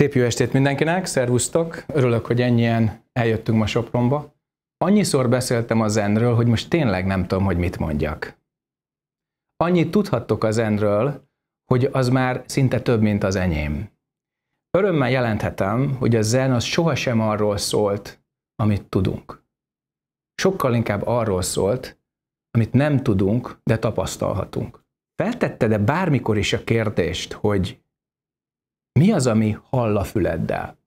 Szép jó estét mindenkinek, szervusztok! Örülök, hogy ennyien eljöttünk ma Sopronba. Annyiszor beszéltem a zenről, hogy most tényleg nem tudom, hogy mit mondjak. Annyit tudhattok a zenről, hogy az már szinte több, mint az enyém. Örömmel jelenthetem, hogy a zen az sohasem arról szólt, amit tudunk. Sokkal inkább arról szólt, amit nem tudunk, de tapasztalhatunk. Feltette de bármikor is a kérdést, hogy mi az, ami hall a füleddel?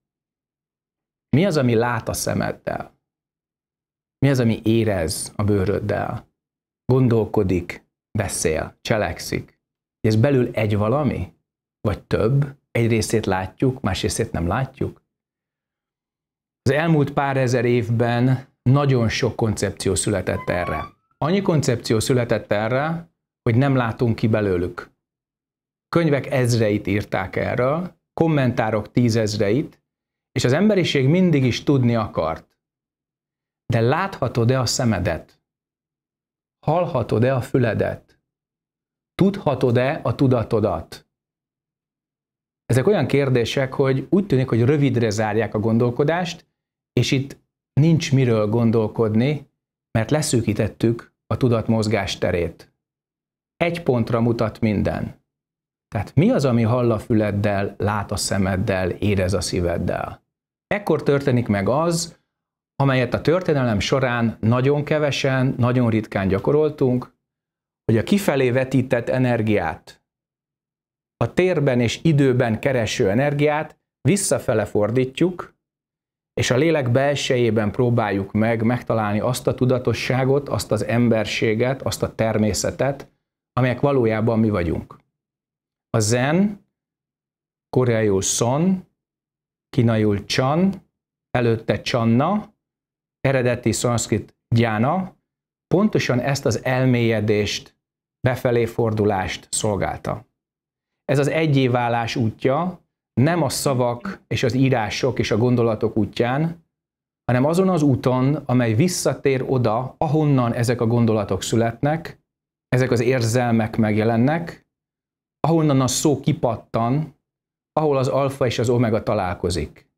Mi az, ami lát a szemeddel? Mi az, ami érez a bőröddel? Gondolkodik, beszél, cselekszik. Ez belül egy valami? Vagy több? Egy részét látjuk, más részét nem látjuk? Az elmúlt pár ezer évben nagyon sok koncepció született erre. Annyi koncepció született erre, hogy nem látunk ki belőlük könyvek ezreit írták erről, kommentárok tízezreit, és az emberiség mindig is tudni akart. De láthatod-e a szemedet? Hallhatod-e a füledet? Tudhatod-e a tudatodat? Ezek olyan kérdések, hogy úgy tűnik, hogy rövidre zárják a gondolkodást, és itt nincs miről gondolkodni, mert leszűkítettük a tudatmozgás terét. Egy pontra mutat minden. Tehát mi az, ami hall a füleddel, lát a szemeddel, érez a szíveddel? Ekkor történik meg az, amelyet a történelem során nagyon kevesen, nagyon ritkán gyakoroltunk, hogy a kifelé vetített energiát, a térben és időben kereső energiát visszafele fordítjuk, és a lélek belsejében próbáljuk meg megtalálni azt a tudatosságot, azt az emberséget, azt a természetet, amelyek valójában mi vagyunk. A zen, koreaiul son, kínaiul chan, előtte channa eredeti szanszkrit gyána, pontosan ezt az elmélyedést, befelé fordulást szolgálta. Ez az egyéválás útja nem a szavak és az írások és a gondolatok útján, hanem azon az úton, amely visszatér oda, ahonnan ezek a gondolatok születnek, ezek az érzelmek megjelennek, ahonnan a szó kipattan, ahol az alfa és az omega találkozik.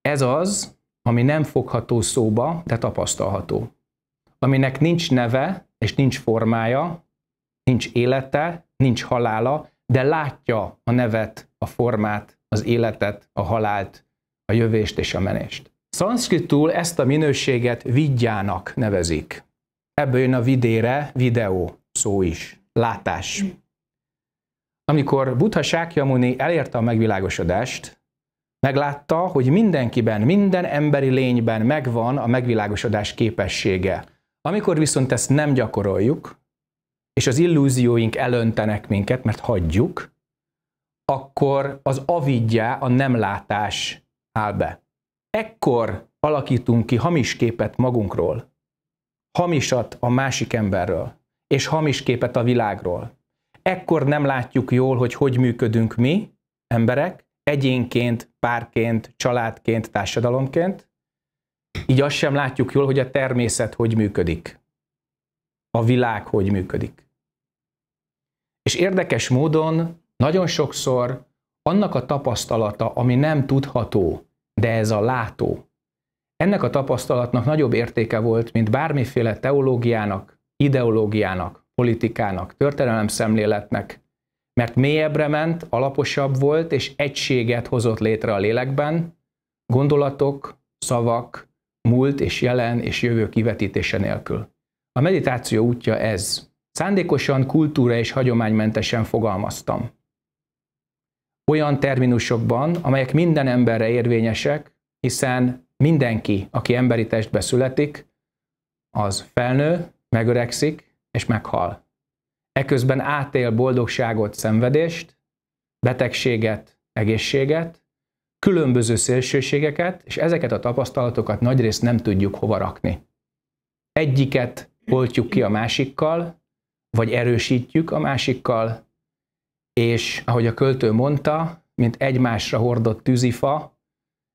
Ez az, ami nem fogható szóba, de tapasztalható. Aminek nincs neve és nincs formája, nincs élete, nincs halála, de látja a nevet, a formát, az életet, a halált, a jövést és a menést. Szanszkritul ezt a minőséget vidjának nevezik. Ebből jön a vidére videó szó is, látás. Amikor Buddha Sákyamuni elérte a megvilágosodást, meglátta, hogy mindenkiben, minden emberi lényben megvan a megvilágosodás képessége. Amikor viszont ezt nem gyakoroljuk, és az illúzióink elöntenek minket, mert hagyjuk, akkor az avidjá, a nem látás áll be. Ekkor alakítunk ki hamis képet magunkról, hamisat a másik emberről, és hamis képet a világról. Ekkor nem látjuk jól, hogy hogy működünk mi, emberek, egyénként, párként, családként, társadalomként. Így azt sem látjuk jól, hogy a természet hogy működik. A világ hogy működik. És érdekes módon nagyon sokszor annak a tapasztalata, ami nem tudható, de ez a látó, ennek a tapasztalatnak nagyobb értéke volt, mint bármiféle teológiának, ideológiának, politikának, szemléletnek, mert mélyebbre ment, alaposabb volt, és egységet hozott létre a lélekben, gondolatok, szavak, múlt és jelen és jövő kivetítése nélkül. A meditáció útja ez. Szándékosan, kultúra és hagyománymentesen fogalmaztam. Olyan terminusokban, amelyek minden emberre érvényesek, hiszen mindenki, aki emberi testbe születik, az felnő, megöregszik, és meghal. Eközben átél boldogságot, szenvedést, betegséget, egészséget, különböző szélsőségeket, és ezeket a tapasztalatokat nagyrészt nem tudjuk hova rakni. Egyiket oltjuk ki a másikkal, vagy erősítjük a másikkal, és ahogy a költő mondta, mint egymásra hordott tűzifa,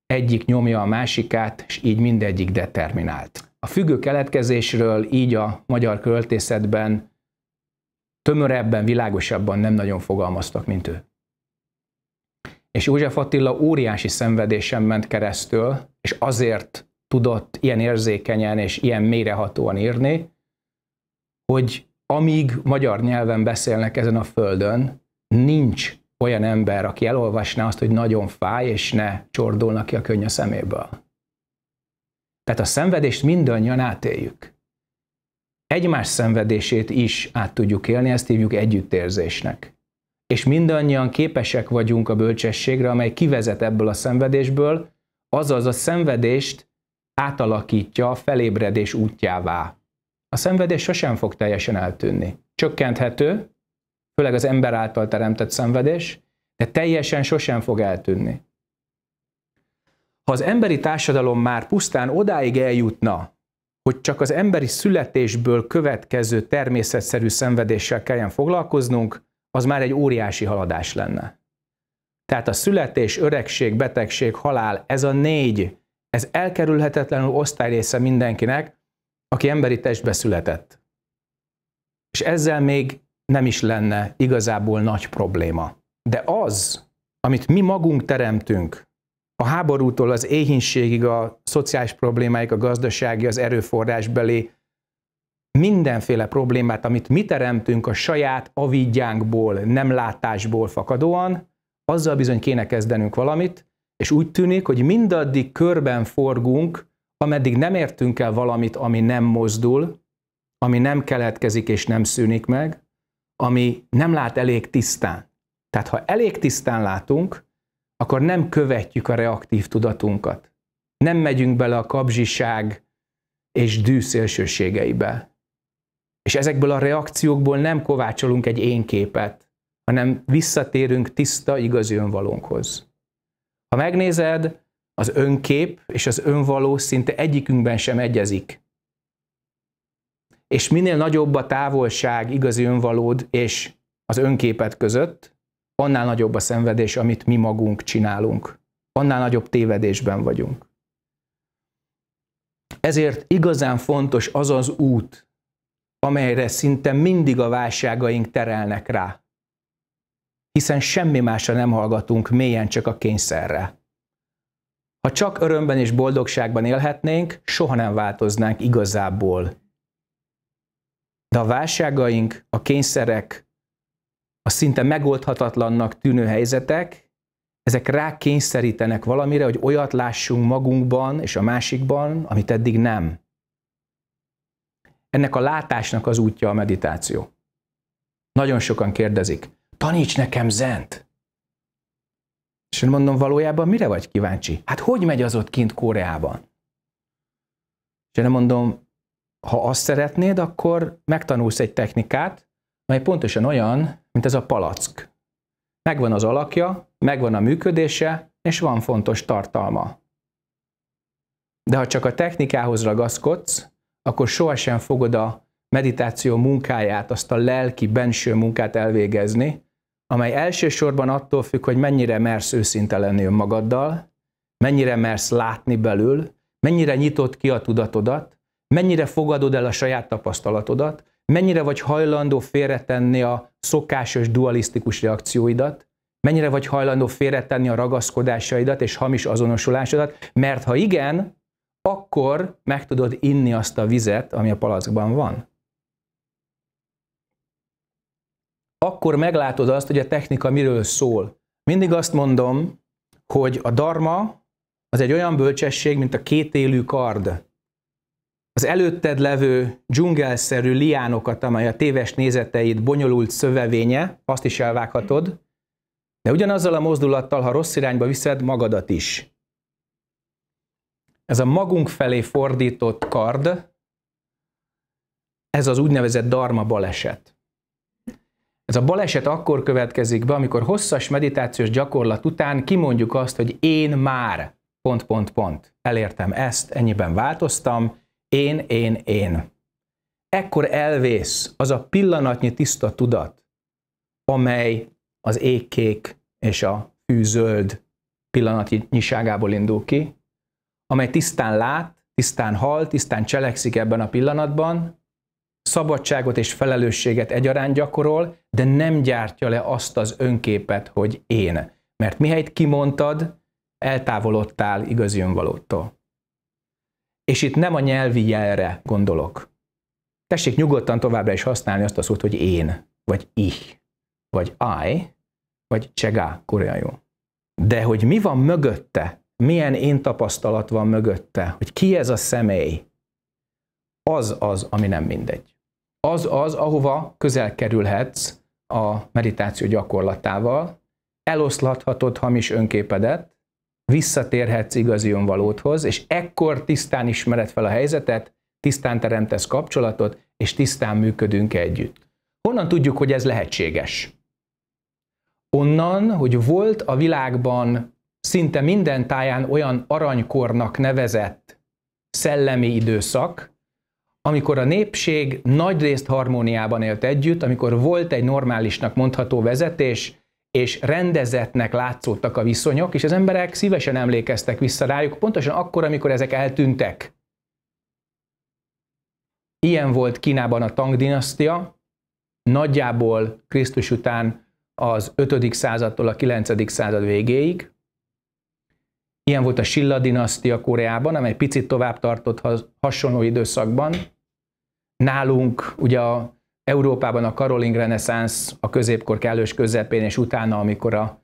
egyik nyomja a másikát, és így mindegyik determinált a függő keletkezésről így a magyar költészetben tömörebben, világosabban nem nagyon fogalmaztak, mint ő. És József Attila óriási szenvedésen ment keresztül, és azért tudott ilyen érzékenyen és ilyen mérehatóan írni, hogy amíg magyar nyelven beszélnek ezen a földön, nincs olyan ember, aki elolvasná azt, hogy nagyon fáj, és ne csordulnak ki a könny a szeméből. Tehát a szenvedést mindannyian átéljük. Egymás szenvedését is át tudjuk élni, ezt hívjuk együttérzésnek. És mindannyian képesek vagyunk a bölcsességre, amely kivezet ebből a szenvedésből, azaz a szenvedést átalakítja a felébredés útjává. A szenvedés sosem fog teljesen eltűnni. Csökkenthető, főleg az ember által teremtett szenvedés, de teljesen sosem fog eltűnni. Ha az emberi társadalom már pusztán odáig eljutna, hogy csak az emberi születésből következő természetszerű szenvedéssel kelljen foglalkoznunk, az már egy óriási haladás lenne. Tehát a születés, öregség, betegség, halál, ez a négy, ez elkerülhetetlenül osztályrésze mindenkinek, aki emberi testbe született. És ezzel még nem is lenne igazából nagy probléma. De az, amit mi magunk teremtünk, a háborútól az éhínségig, a szociális problémáig, a gazdasági, az erőforrásbeli mindenféle problémát, amit mi teremtünk a saját avidjánkból, nem látásból fakadóan, azzal bizony kéne kezdenünk valamit, és úgy tűnik, hogy mindaddig körben forgunk, ameddig nem értünk el valamit, ami nem mozdul, ami nem keletkezik és nem szűnik meg, ami nem lát elég tisztán. Tehát ha elég tisztán látunk, akkor nem követjük a reaktív tudatunkat. Nem megyünk bele a kapzsiság és dűszélsőségeibe. És ezekből a reakciókból nem kovácsolunk egy én képet, hanem visszatérünk tiszta, igazi önvalónkhoz. Ha megnézed, az önkép és az önvaló szinte egyikünkben sem egyezik. És minél nagyobb a távolság igazi önvalód és az önképet között, annál nagyobb a szenvedés, amit mi magunk csinálunk. Annál nagyobb tévedésben vagyunk. Ezért igazán fontos az az út, amelyre szinte mindig a válságaink terelnek rá. Hiszen semmi másra nem hallgatunk mélyen csak a kényszerre. Ha csak örömben és boldogságban élhetnénk, soha nem változnánk igazából. De a válságaink, a kényszerek, a szinte megoldhatatlannak tűnő helyzetek, ezek kényszerítenek valamire, hogy olyat lássunk magunkban és a másikban, amit eddig nem. Ennek a látásnak az útja a meditáció. Nagyon sokan kérdezik, taníts nekem zent! És én mondom, valójában mire vagy kíváncsi? Hát hogy megy az ott kint Koreában? És én mondom, ha azt szeretnéd, akkor megtanulsz egy technikát, mely pontosan olyan, mint ez a palack. Megvan az alakja, megvan a működése, és van fontos tartalma. De ha csak a technikához ragaszkodsz, akkor sohasem fogod a meditáció munkáját, azt a lelki, benső munkát elvégezni, amely elsősorban attól függ, hogy mennyire mersz őszinte lenni önmagaddal, mennyire mersz látni belül, mennyire nyitod ki a tudatodat, mennyire fogadod el a saját tapasztalatodat, mennyire vagy hajlandó félretenni a szokásos dualisztikus reakcióidat, mennyire vagy hajlandó félretenni a ragaszkodásaidat és hamis azonosulásodat, mert ha igen, akkor meg tudod inni azt a vizet, ami a palackban van. Akkor meglátod azt, hogy a technika miről szól. Mindig azt mondom, hogy a dharma az egy olyan bölcsesség, mint a kétélű kard az előtted levő dzsungelszerű liánokat, amely a téves nézeteid bonyolult szövevénye, azt is elvághatod, de ugyanazzal a mozdulattal, ha rossz irányba viszed magadat is. Ez a magunk felé fordított kard, ez az úgynevezett darma baleset. Ez a baleset akkor következik be, amikor hosszas meditációs gyakorlat után kimondjuk azt, hogy én már, pont, pont, pont, elértem ezt, ennyiben változtam, én, én, én. Ekkor elvész az a pillanatnyi tiszta tudat, amely az égkék és a fűzöld nyiságából indul ki, amely tisztán lát, tisztán hal, tisztán cselekszik ebben a pillanatban, szabadságot és felelősséget egyaránt gyakorol, de nem gyártja le azt az önképet, hogy én. Mert mihelyt kimondtad, eltávolodtál igazi önvalódtól. És itt nem a nyelvi jelre gondolok. Tessék nyugodtan továbbra is használni azt a szót, hogy én, vagy ich, vagy I, vagy csegá koreaiul. De hogy mi van mögötte, milyen én tapasztalat van mögötte, hogy ki ez a személy, az az, ami nem mindegy. Az az, ahova közel kerülhetsz a meditáció gyakorlatával, eloszlathatod hamis önképedet, visszatérhetsz igazi önvalódhoz, és ekkor tisztán ismered fel a helyzetet, tisztán teremtesz kapcsolatot, és tisztán működünk együtt. Honnan tudjuk, hogy ez lehetséges? Onnan, hogy volt a világban szinte minden táján olyan aranykornak nevezett szellemi időszak, amikor a népség nagy részt harmóniában élt együtt, amikor volt egy normálisnak mondható vezetés, és rendezetnek látszottak a viszonyok, és az emberek szívesen emlékeztek vissza rájuk, pontosan akkor, amikor ezek eltűntek. Ilyen volt Kínában a Tang dinasztia, nagyjából Krisztus után az 5. századtól a 9. század végéig. Ilyen volt a Silla dinasztia Koreában, amely picit tovább tartott hasonló időszakban. Nálunk ugye a Európában a karoling reneszánsz a középkor kellős közepén és utána, amikor a,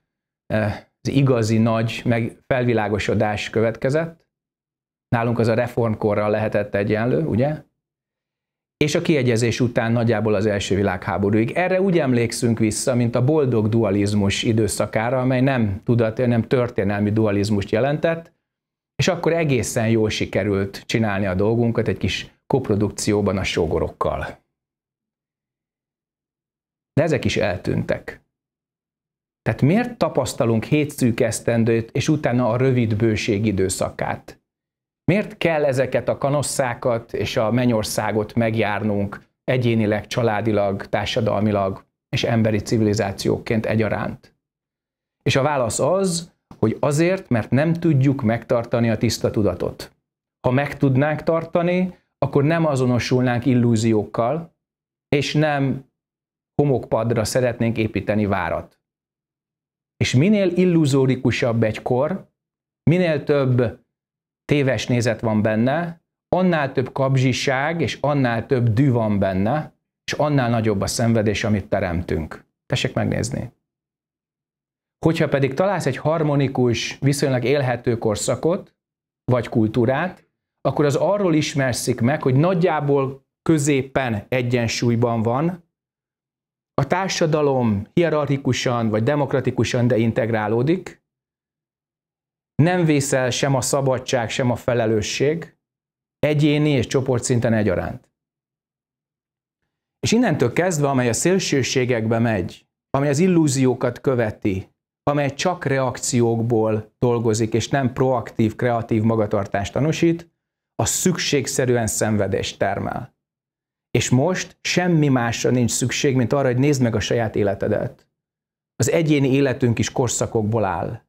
eh, az igazi nagy meg felvilágosodás következett, nálunk az a reformkorral lehetett egyenlő, ugye? És a kiegyezés után nagyjából az első világháborúig. Erre úgy emlékszünk vissza, mint a boldog dualizmus időszakára, amely nem tudat, nem történelmi dualizmust jelentett, és akkor egészen jól sikerült csinálni a dolgunkat egy kis koprodukcióban a sógorokkal. De ezek is eltűntek. Tehát miért tapasztalunk hét szűk esztendőt, és utána a rövid bőség időszakát? Miért kell ezeket a kanosszákat és a mennyországot megjárnunk egyénileg, családilag, társadalmilag és emberi civilizációként egyaránt? És a válasz az, hogy azért, mert nem tudjuk megtartani a tiszta tudatot. Ha meg tudnánk tartani, akkor nem azonosulnánk illúziókkal, és nem homokpadra szeretnénk építeni várat. És minél illuzórikusabb egy kor, minél több téves nézet van benne, annál több kapzsiság és annál több dű van benne, és annál nagyobb a szenvedés, amit teremtünk. Tessék megnézni. Hogyha pedig találsz egy harmonikus, viszonylag élhető korszakot, vagy kultúrát, akkor az arról ismerszik meg, hogy nagyjából középen egyensúlyban van a társadalom hierarchikusan vagy demokratikusan deintegrálódik, nem vészel sem a szabadság, sem a felelősség, egyéni és csoportszinten egyaránt. És innentől kezdve, amely a szélsőségekbe megy, amely az illúziókat követi, amely csak reakciókból dolgozik, és nem proaktív, kreatív magatartást tanúsít, az szükségszerűen szenvedést termel. És most semmi másra nincs szükség, mint arra, hogy nézd meg a saját életedet. Az egyéni életünk is korszakokból áll.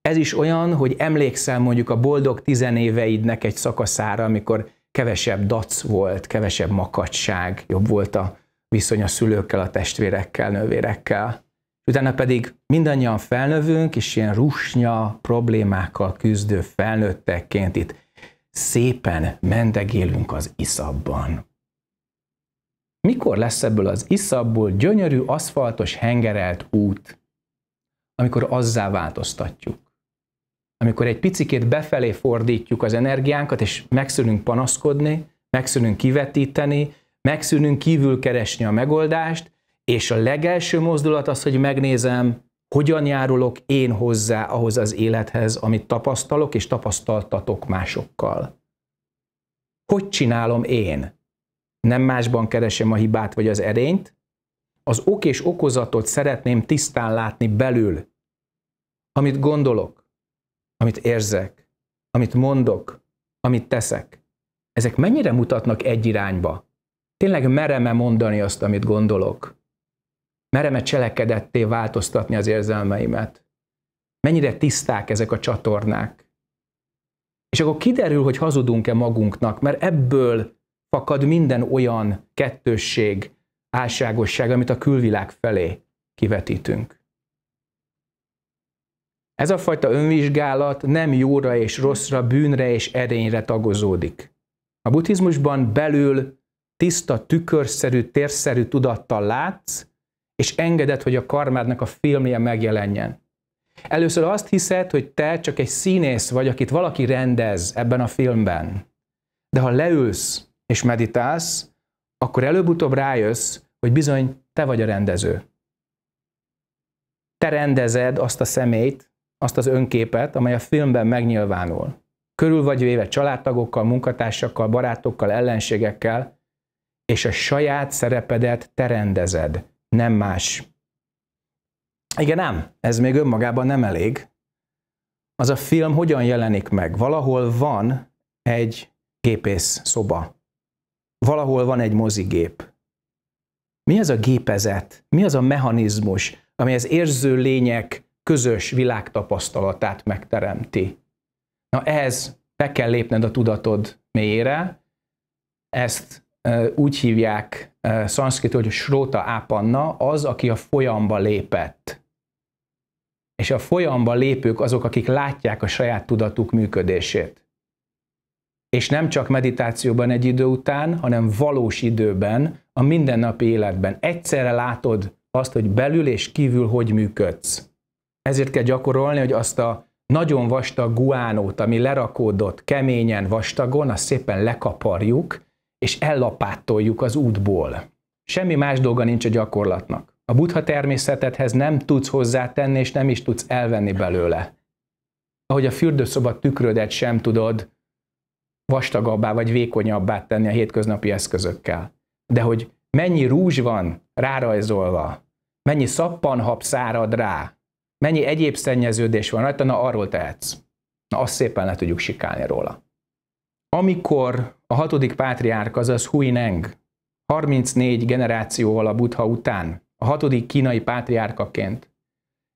Ez is olyan, hogy emlékszel mondjuk a boldog tizenéveidnek egy szakaszára, amikor kevesebb dac volt, kevesebb makacság, jobb volt a viszony a szülőkkel, a testvérekkel, nővérekkel. Utána pedig mindannyian felnövünk, és ilyen rusnya problémákkal küzdő felnőttekként itt szépen mendegélünk az iszabban. Mikor lesz ebből az iszabból gyönyörű, aszfaltos, hengerelt út? Amikor azzá változtatjuk. Amikor egy picikét befelé fordítjuk az energiánkat, és megszűnünk panaszkodni, megszűnünk kivetíteni, megszűnünk kívül keresni a megoldást, és a legelső mozdulat az, hogy megnézem, hogyan járulok én hozzá ahhoz az élethez, amit tapasztalok és tapasztaltatok másokkal. Hogy csinálom én? nem másban keresem a hibát vagy az erényt, az ok és okozatot szeretném tisztán látni belül, amit gondolok, amit érzek, amit mondok, amit teszek. Ezek mennyire mutatnak egy irányba? Tényleg merem-e mondani azt, amit gondolok? Merem-e cselekedetté változtatni az érzelmeimet? Mennyire tiszták ezek a csatornák? És akkor kiderül, hogy hazudunk-e magunknak, mert ebből fakad minden olyan kettősség, álságosság, amit a külvilág felé kivetítünk. Ez a fajta önvizsgálat nem jóra és rosszra, bűnre és erényre tagozódik. A buddhizmusban belül tiszta, tükörszerű, térszerű tudattal látsz, és engeded, hogy a karmádnak a filmje megjelenjen. Először azt hiszed, hogy te csak egy színész vagy, akit valaki rendez ebben a filmben. De ha leülsz, és meditálsz, akkor előbb-utóbb rájössz, hogy bizony te vagy a rendező. Te rendezed azt a szemét, azt az önképet, amely a filmben megnyilvánul. Körül vagy véve családtagokkal, munkatársakkal, barátokkal, ellenségekkel, és a saját szerepedet te rendezed, nem más. Igen, nem. ez még önmagában nem elég. Az a film hogyan jelenik meg? Valahol van egy gépész szoba, valahol van egy mozigép. Mi az a gépezet, mi az a mechanizmus, ami az érző lények közös világtapasztalatát megteremti? Na ehhez be kell lépned a tudatod mélyére, ezt úgy hívják szanszkrit, hogy Sróta Ápanna, az, aki a folyamba lépett. És a folyamba lépők azok, akik látják a saját tudatuk működését és nem csak meditációban egy idő után, hanem valós időben, a mindennapi életben. Egyszerre látod azt, hogy belül és kívül hogy működsz. Ezért kell gyakorolni, hogy azt a nagyon vastag guánót, ami lerakódott keményen, vastagon, azt szépen lekaparjuk, és ellapátoljuk az útból. Semmi más dolga nincs a gyakorlatnak. A buddha természetedhez nem tudsz hozzátenni, és nem is tudsz elvenni belőle. Ahogy a fürdőszoba tükrödet sem tudod vastagabbá vagy vékonyabbá tenni a hétköznapi eszközökkel. De hogy mennyi rúzs van rárajzolva, mennyi szappanhab szárad rá, mennyi egyéb szennyeződés van rajta, na arról tehetsz. Na azt szépen le tudjuk sikálni róla. Amikor a hatodik pátriárk, azaz Hui Neng, 34 generációval a Buddha után, a hatodik kínai pátriárkaként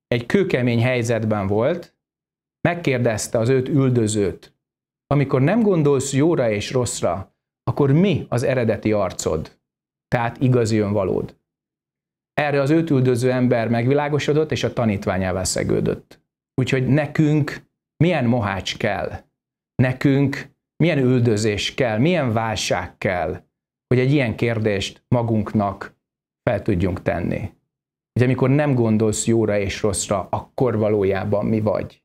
egy kőkemény helyzetben volt, megkérdezte az őt üldözőt, amikor nem gondolsz jóra és rosszra, akkor mi az eredeti arcod, tehát igazi önvalód? Erre az őt üldöző ember megvilágosodott, és a tanítványává szegődött. Úgyhogy nekünk milyen mohács kell, nekünk milyen üldözés kell, milyen válság kell, hogy egy ilyen kérdést magunknak fel tudjunk tenni. Hogy amikor nem gondolsz jóra és rosszra, akkor valójában mi vagy.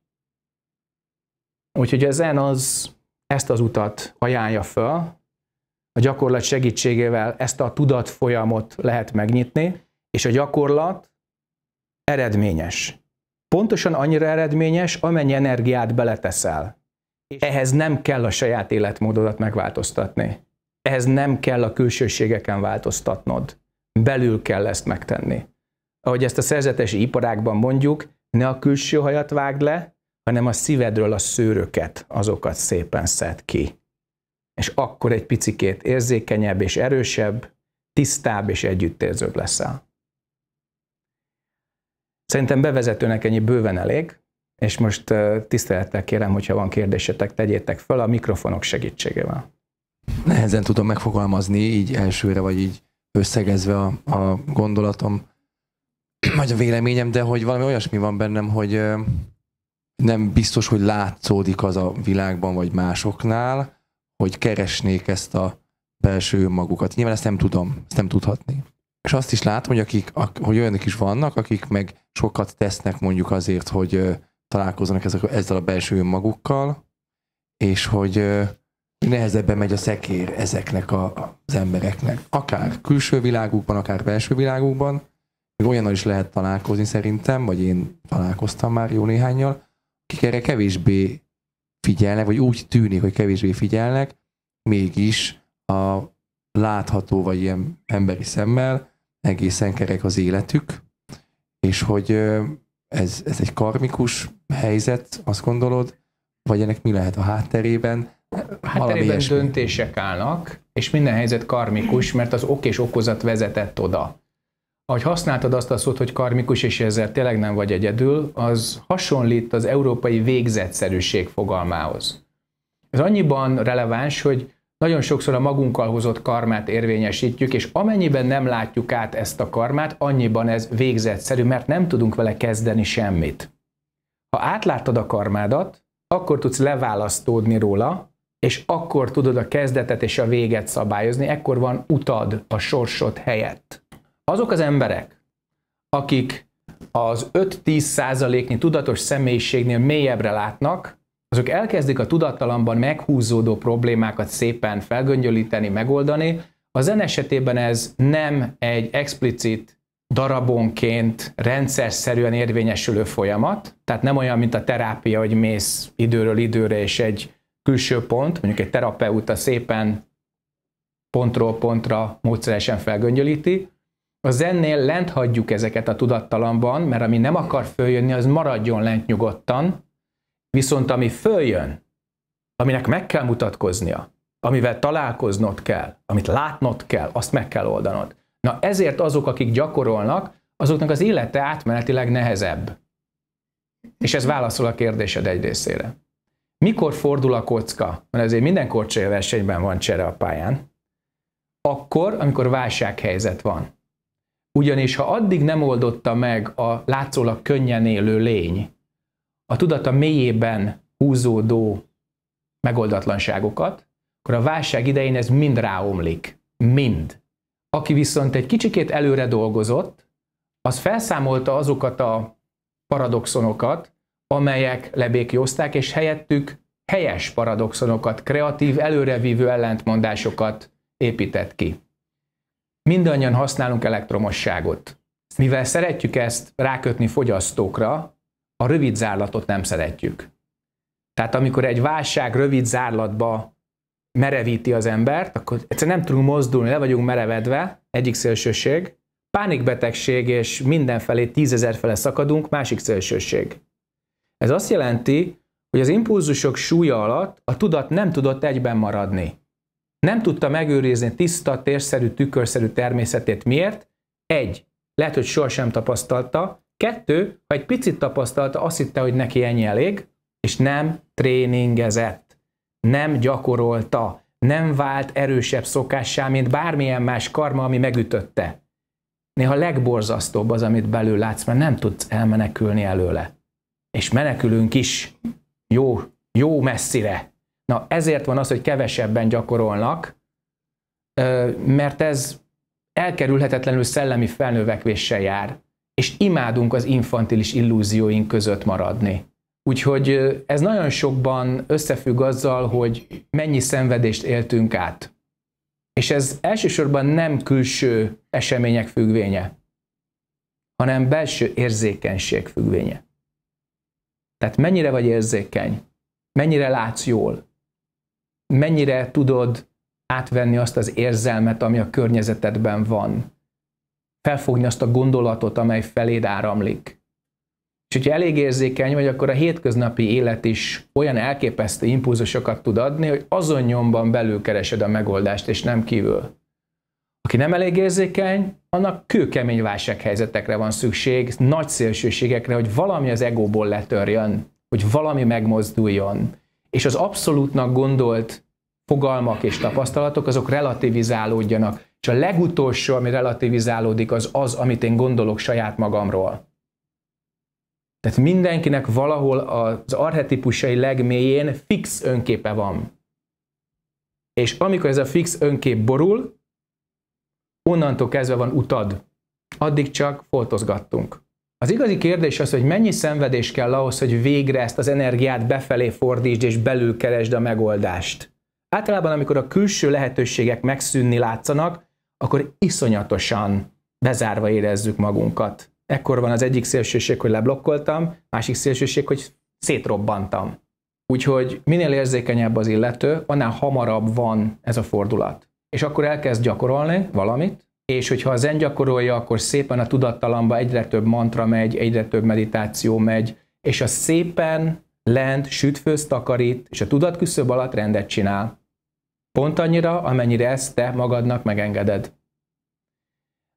Úgyhogy ezen az ezt az utat ajánlja föl, a gyakorlat segítségével ezt a tudat folyamot lehet megnyitni, és a gyakorlat eredményes. Pontosan annyira eredményes, amennyi energiát beleteszel. És ehhez nem kell a saját életmódodat megváltoztatni. Ehhez nem kell a külsőségeken változtatnod. Belül kell ezt megtenni. Ahogy ezt a szerzetesi iparákban mondjuk, ne a külső hajat vágd le, hanem a szívedről a szőröket, azokat szépen szed ki. És akkor egy picikét érzékenyebb és erősebb, tisztább és együttérzőbb leszel. Szerintem bevezetőnek ennyi bőven elég, és most tisztelettel kérem, hogyha van kérdésetek, tegyétek fel a mikrofonok segítségével. Nehezen tudom megfogalmazni így elsőre, vagy így összegezve a, a gondolatom, vagy a véleményem, de hogy valami olyasmi van bennem, hogy nem biztos, hogy látszódik az a világban, vagy másoknál, hogy keresnék ezt a belső magukat. Nyilván ezt nem tudom, ezt nem tudhatni. És azt is látom, hogy, akik, hogy olyanok is vannak, akik meg sokat tesznek mondjuk azért, hogy találkozzanak ezek, ezzel a belső önmagukkal, és hogy nehezebben megy a szekér ezeknek a, az embereknek. Akár külső világukban, akár belső világukban, még olyannal is lehet találkozni szerintem, vagy én találkoztam már jó néhányal, kik erre kevésbé figyelnek, vagy úgy tűnik, hogy kevésbé figyelnek, mégis a látható, vagy ilyen emberi szemmel egészen kerek az életük, és hogy ez, ez egy karmikus helyzet, azt gondolod, vagy ennek mi lehet a hátterében? Hátterében döntések állnak, és minden helyzet karmikus, mert az ok és okozat vezetett oda ahogy használtad azt a szót, hogy karmikus, és ezzel tényleg nem vagy egyedül, az hasonlít az európai végzetszerűség fogalmához. Ez annyiban releváns, hogy nagyon sokszor a magunkkal hozott karmát érvényesítjük, és amennyiben nem látjuk át ezt a karmát, annyiban ez végzetszerű, mert nem tudunk vele kezdeni semmit. Ha átláttad a karmádat, akkor tudsz leválasztódni róla, és akkor tudod a kezdetet és a véget szabályozni, ekkor van utad a sorsod helyett. Azok az emberek, akik az 5-10 százaléknyi tudatos személyiségnél mélyebbre látnak, azok elkezdik a tudattalamban meghúzódó problémákat szépen felgöngyölíteni, megoldani. A zen esetében ez nem egy explicit darabonként rendszer szerűen érvényesülő folyamat, tehát nem olyan, mint a terápia, hogy mész időről időre, és egy külső pont, mondjuk egy terapeuta szépen pontról pontra módszeresen felgöngyölíti, a zennél lent hagyjuk ezeket a tudattalamban, mert ami nem akar följönni, az maradjon lent nyugodtan, viszont ami följön, aminek meg kell mutatkoznia, amivel találkoznod kell, amit látnod kell, azt meg kell oldanod. Na ezért azok, akik gyakorolnak, azoknak az élete átmenetileg nehezebb. És ez válaszol a kérdésed egy részére. Mikor fordul a kocka? Mert ezért minden korcsai versenyben van csere a pályán. Akkor, amikor válsághelyzet van. Ugyanis ha addig nem oldotta meg a látszólag könnyen élő lény a tudata mélyében húzódó megoldatlanságokat, akkor a válság idején ez mind ráomlik. Mind. Aki viszont egy kicsikét előre dolgozott, az felszámolta azokat a paradoxonokat, amelyek lebékjózták, és helyettük helyes paradoxonokat, kreatív, előrevívő ellentmondásokat épített ki mindannyian használunk elektromosságot. Mivel szeretjük ezt rákötni fogyasztókra, a rövid zárlatot nem szeretjük. Tehát amikor egy válság rövid zárlatba merevíti az embert, akkor egyszerűen nem tudunk mozdulni, le vagyunk merevedve, egyik szélsőség, pánikbetegség és mindenfelé tízezer fele szakadunk, másik szélsőség. Ez azt jelenti, hogy az impulzusok súlya alatt a tudat nem tudott egyben maradni. Nem tudta megőrizni tiszta, térszerű, tükörszerű természetét. Miért? Egy, lehet, hogy sohasem tapasztalta. Kettő, ha egy picit tapasztalta, azt hitte, hogy neki ennyi elég, és nem tréningezett, nem gyakorolta, nem vált erősebb szokássá, mint bármilyen más karma, ami megütötte. Néha legborzasztóbb az, amit belül látsz, mert nem tudsz elmenekülni előle. És menekülünk is jó, jó messzire. Na ezért van az, hogy kevesebben gyakorolnak, mert ez elkerülhetetlenül szellemi felnövekvéssel jár, és imádunk az infantilis illúzióink között maradni. Úgyhogy ez nagyon sokban összefügg azzal, hogy mennyi szenvedést éltünk át. És ez elsősorban nem külső események függvénye, hanem belső érzékenység függvénye. Tehát mennyire vagy érzékeny, mennyire látsz jól, mennyire tudod átvenni azt az érzelmet, ami a környezetedben van. Felfogni azt a gondolatot, amely feléd áramlik. És hogyha elég érzékeny vagy, akkor a hétköznapi élet is olyan elképesztő impulzusokat tud adni, hogy azon nyomban belül keresed a megoldást, és nem kívül. Aki nem elég érzékeny, annak kőkemény válsághelyzetekre van szükség, nagy szélsőségekre, hogy valami az egóból letörjön, hogy valami megmozduljon, és az abszolútnak gondolt fogalmak és tapasztalatok, azok relativizálódjanak. És a legutolsó, ami relativizálódik, az az, amit én gondolok saját magamról. Tehát mindenkinek valahol az arhetipusai legmélyén fix önképe van. És amikor ez a fix önkép borul, onnantól kezdve van utad. Addig csak foltozgattunk. Az igazi kérdés az, hogy mennyi szenvedés kell ahhoz, hogy végre ezt az energiát befelé fordítsd és belül keresd a megoldást. Általában, amikor a külső lehetőségek megszűnni látszanak, akkor iszonyatosan bezárva érezzük magunkat. Ekkor van az egyik szélsőség, hogy leblokkoltam, másik szélsőség, hogy szétrobbantam. Úgyhogy minél érzékenyebb az illető, annál hamarabb van ez a fordulat. És akkor elkezd gyakorolni valamit, és hogyha az gyakorolja, akkor szépen a tudattalamba egyre több mantra megy, egyre több meditáció megy, és a szépen lent sütfőz takarít, és a küszöb alatt rendet csinál. Pont annyira, amennyire ezt te magadnak megengeded.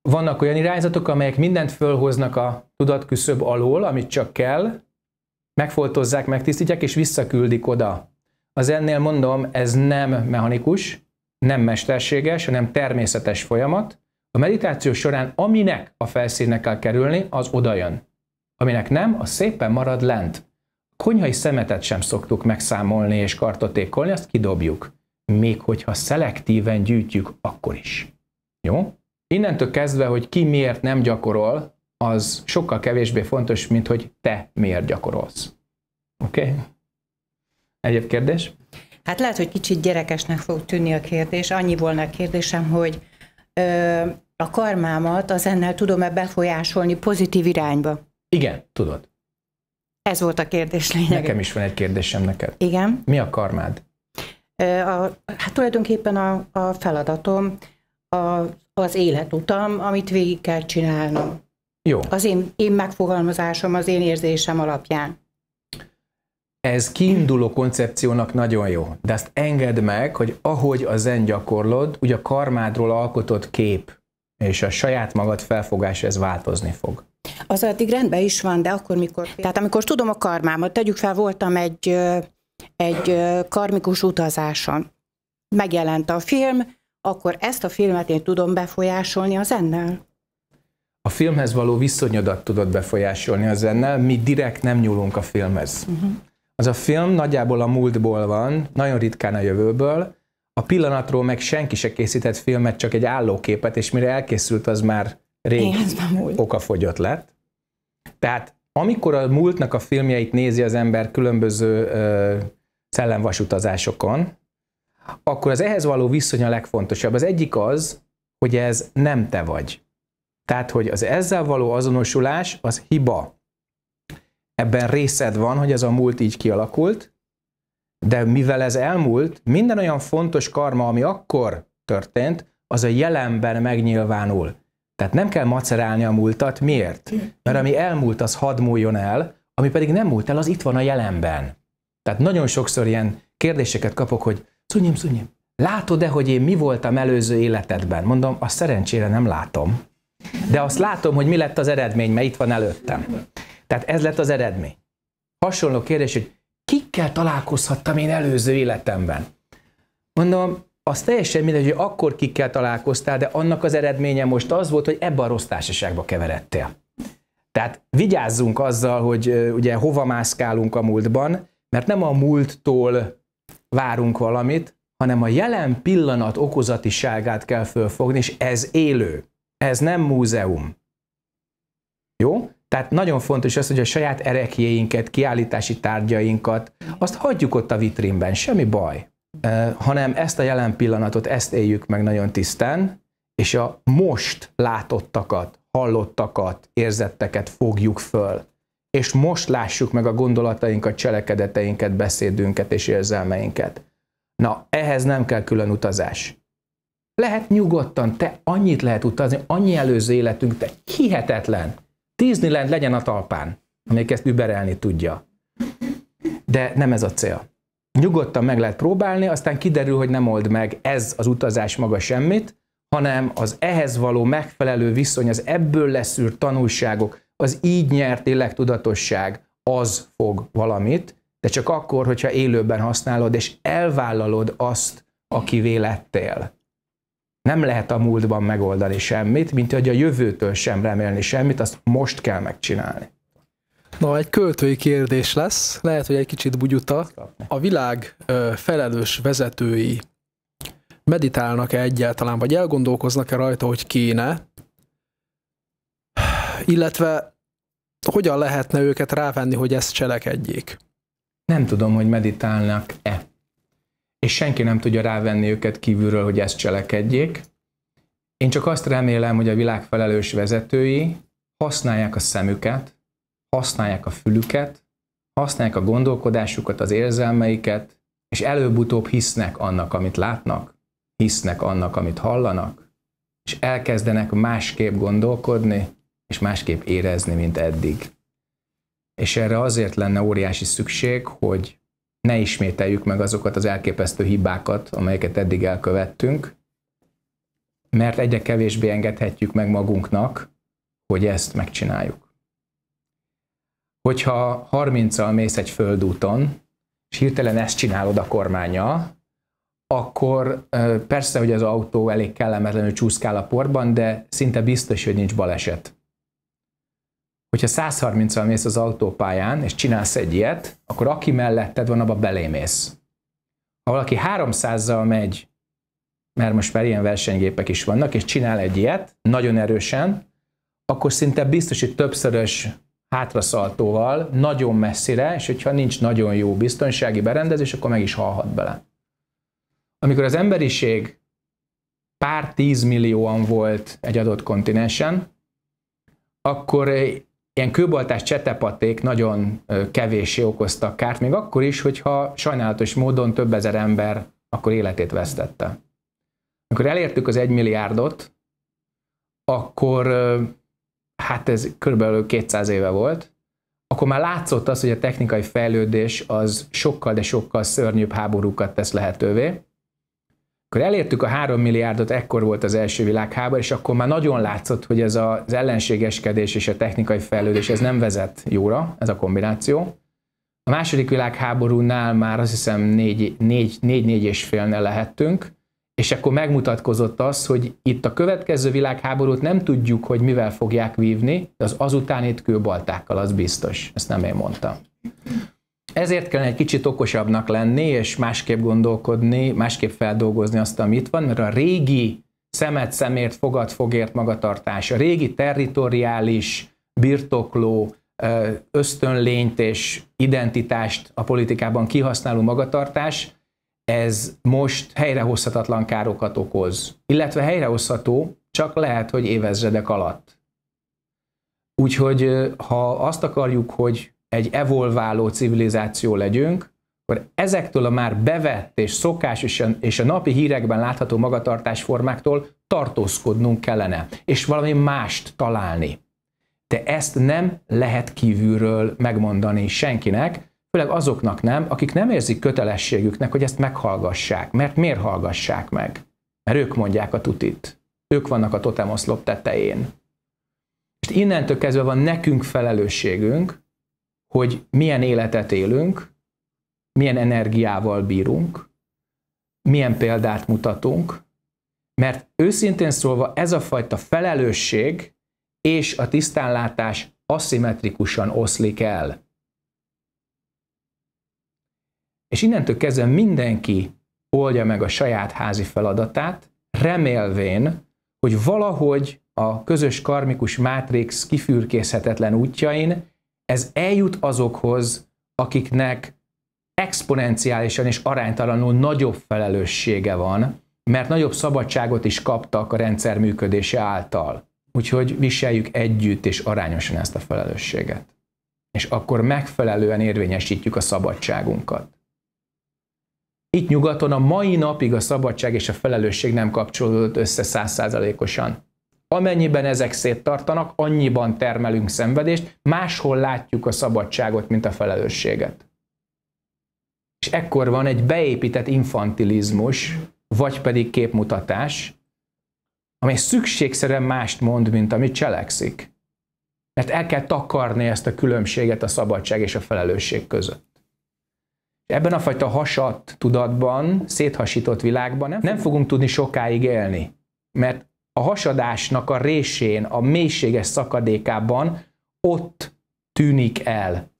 Vannak olyan irányzatok, amelyek mindent fölhoznak a küszöb alól, amit csak kell, megfoltozzák, megtisztítják, és visszaküldik oda. Az ennél mondom, ez nem mechanikus, nem mesterséges, hanem természetes folyamat, a meditáció során aminek a felszínnek kell kerülni, az odajön. Aminek nem, az szépen marad lent. konyhai szemetet sem szoktuk megszámolni és kartotékolni, azt kidobjuk. Még hogyha szelektíven gyűjtjük, akkor is. Jó? Innentől kezdve, hogy ki miért nem gyakorol, az sokkal kevésbé fontos, mint hogy te miért gyakorolsz. Oké? Okay? Egyéb kérdés? Hát lehet, hogy kicsit gyerekesnek fog tűnni a kérdés. Annyi volna a kérdésem, hogy ö, a karmámat, az ennel tudom-e befolyásolni pozitív irányba? Igen, tudod. Ez volt a kérdés lényege. Nekem is van egy kérdésem neked. Igen. Mi a karmád? A, hát tulajdonképpen a, a feladatom, a, az életutam, amit végig kell csinálnom. Jó. Az én, én megfogalmazásom, az én érzésem alapján. Ez kiinduló koncepciónak nagyon jó, de ezt engedd meg, hogy ahogy a zen gyakorlod, ugye a karmádról alkotott kép és a saját magad felfogás ez változni fog. Az addig rendben is van, de akkor mikor... Tehát amikor tudom a karmámat, tegyük fel, voltam egy, egy karmikus utazáson. Megjelent a film, akkor ezt a filmet én tudom befolyásolni az ennel? A filmhez való viszonyodat tudod befolyásolni az ennel, mi direkt nem nyúlunk a filmhez. Uh-huh. Az a film nagyjából a múltból van, nagyon ritkán a jövőből, a pillanatról meg senki se készített filmet, csak egy állóképet, és mire elkészült, az már rég okafogyott lett. Tehát amikor a múltnak a filmjeit nézi az ember különböző ö, szellemvasutazásokon, akkor az ehhez való viszony a legfontosabb. Az egyik az, hogy ez nem te vagy. Tehát, hogy az ezzel való azonosulás az hiba. Ebben részed van, hogy ez a múlt így kialakult, de mivel ez elmúlt, minden olyan fontos karma, ami akkor történt, az a jelenben megnyilvánul. Tehát nem kell macerálni a múltat. Miért? Mert ami elmúlt, az hadd múljon el, ami pedig nem múlt el, az itt van a jelenben. Tehát nagyon sokszor ilyen kérdéseket kapok, hogy szunyim, szunyim, látod-e, hogy én mi voltam előző életedben? Mondom, azt szerencsére nem látom. De azt látom, hogy mi lett az eredmény, mert itt van előttem. Tehát ez lett az eredmény. Hasonló kérdés, hogy kikkel találkozhattam én előző életemben? Mondom, az teljesen mindegy, hogy akkor kikkel találkoztál, de annak az eredménye most az volt, hogy ebbe a rossz társaságba keveredtél. Tehát vigyázzunk azzal, hogy ugye hova mászkálunk a múltban, mert nem a múlttól várunk valamit, hanem a jelen pillanat okozatiságát kell fölfogni, és ez élő. Ez nem múzeum. Jó? Tehát nagyon fontos az, hogy a saját erekjeinket, kiállítási tárgyainkat, azt hagyjuk ott a vitrínben, semmi baj. hanem ezt a jelen pillanatot, ezt éljük meg nagyon tisztán, és a most látottakat, hallottakat, érzetteket fogjuk föl. És most lássuk meg a gondolatainkat, cselekedeteinket, beszédünket és érzelmeinket. Na, ehhez nem kell külön utazás. Lehet nyugodtan, te annyit lehet utazni, annyi előző életünk, te hihetetlen. Disneyland legyen a talpán, amelyik ezt überelni tudja. De nem ez a cél. Nyugodtan meg lehet próbálni, aztán kiderül, hogy nem old meg ez az utazás maga semmit, hanem az ehhez való megfelelő viszony, az ebből leszűrt tanulságok, az így nyert tudatosság az fog valamit, de csak akkor, hogyha élőben használod, és elvállalod azt, aki lettél. Nem lehet a múltban megoldani semmit, mint hogy a jövőtől sem remélni semmit, azt most kell megcsinálni. Na, egy költői kérdés lesz, lehet, hogy egy kicsit bugyuta. A világ felelős vezetői meditálnak-e egyáltalán, vagy elgondolkoznak-e rajta, hogy kéne, illetve hogyan lehetne őket rávenni, hogy ezt cselekedjék? Nem tudom, hogy meditálnak-e és senki nem tudja rávenni őket kívülről, hogy ezt cselekedjék. Én csak azt remélem, hogy a világ felelős vezetői használják a szemüket, használják a fülüket, használják a gondolkodásukat, az érzelmeiket, és előbb-utóbb hisznek annak, amit látnak, hisznek annak, amit hallanak, és elkezdenek másképp gondolkodni, és másképp érezni, mint eddig. És erre azért lenne óriási szükség, hogy ne ismételjük meg azokat az elképesztő hibákat, amelyeket eddig elkövettünk, mert egyre kevésbé engedhetjük meg magunknak, hogy ezt megcsináljuk. Hogyha 30-al mész egy földúton, és hirtelen ezt csinálod a kormánya, akkor persze, hogy az autó elég kellemetlenül csúszkál a porban, de szinte biztos, hogy nincs baleset hogyha 130-al mész az autópályán, és csinálsz egy ilyet, akkor aki melletted van, abba belémész. Ha valaki 300-zal megy, mert most már ilyen versenygépek is vannak, és csinál egy ilyet, nagyon erősen, akkor szinte biztos, hogy többszörös hátraszaltóval, nagyon messzire, és hogyha nincs nagyon jó biztonsági berendezés, akkor meg is halhat bele. Amikor az emberiség pár tízmillióan volt egy adott kontinensen, akkor ilyen kőboltás csetepaték nagyon kevéssé okoztak kárt, még akkor is, hogyha sajnálatos módon több ezer ember akkor életét vesztette. Amikor elértük az egy milliárdot, akkor hát ez körülbelül 200 éve volt, akkor már látszott az, hogy a technikai fejlődés az sokkal, de sokkal szörnyűbb háborúkat tesz lehetővé, akkor elértük a 3 milliárdot, ekkor volt az első világháború, és akkor már nagyon látszott, hogy ez az ellenségeskedés és a technikai fejlődés, ez nem vezet jóra, ez a kombináció. A második világháborúnál már azt hiszem 4-4 és félnél lehettünk, és akkor megmutatkozott az, hogy itt a következő világháborút nem tudjuk, hogy mivel fogják vívni, de az azután itt kőbaltákkal, az biztos. Ezt nem én mondtam. Ezért kell egy kicsit okosabbnak lenni, és másképp gondolkodni, másképp feldolgozni azt, ami itt van, mert a régi szemet szemért, fogad fogért magatartás, a régi territoriális, birtokló, ösztönlényt és identitást a politikában kihasználó magatartás, ez most helyrehozhatatlan károkat okoz. Illetve helyrehozható, csak lehet, hogy évezredek alatt. Úgyhogy ha azt akarjuk, hogy egy evolváló civilizáció legyünk, akkor ezektől a már bevett és szokás és a, és a napi hírekben látható magatartásformáktól tartózkodnunk kellene, és valami mást találni. De ezt nem lehet kívülről megmondani senkinek, főleg azoknak nem, akik nem érzik kötelességüknek, hogy ezt meghallgassák. Mert miért hallgassák meg? Mert ők mondják a tutit. Ők vannak a totemoszlop tetején. És innentől kezdve van nekünk felelősségünk, hogy milyen életet élünk, milyen energiával bírunk, milyen példát mutatunk, mert őszintén szólva ez a fajta felelősség és a tisztánlátás aszimmetrikusan oszlik el. És innentől kezdve mindenki oldja meg a saját házi feladatát, remélvén, hogy valahogy a közös karmikus mátrix kifürkészhetetlen útjain ez eljut azokhoz, akiknek exponenciálisan és aránytalanul nagyobb felelőssége van, mert nagyobb szabadságot is kaptak a rendszer működése által. Úgyhogy viseljük együtt és arányosan ezt a felelősséget. És akkor megfelelően érvényesítjük a szabadságunkat. Itt nyugaton a mai napig a szabadság és a felelősség nem kapcsolódott össze százszázalékosan. Amennyiben ezek széttartanak, annyiban termelünk szenvedést, máshol látjuk a szabadságot, mint a felelősséget. És ekkor van egy beépített infantilizmus, vagy pedig képmutatás, amely szükségszerűen mást mond, mint amit cselekszik. Mert el kell takarni ezt a különbséget a szabadság és a felelősség között. Ebben a fajta hasat tudatban, széthasított világban nem, nem fogunk tudni sokáig élni, mert a hasadásnak a résén, a mélységes szakadékában ott tűnik el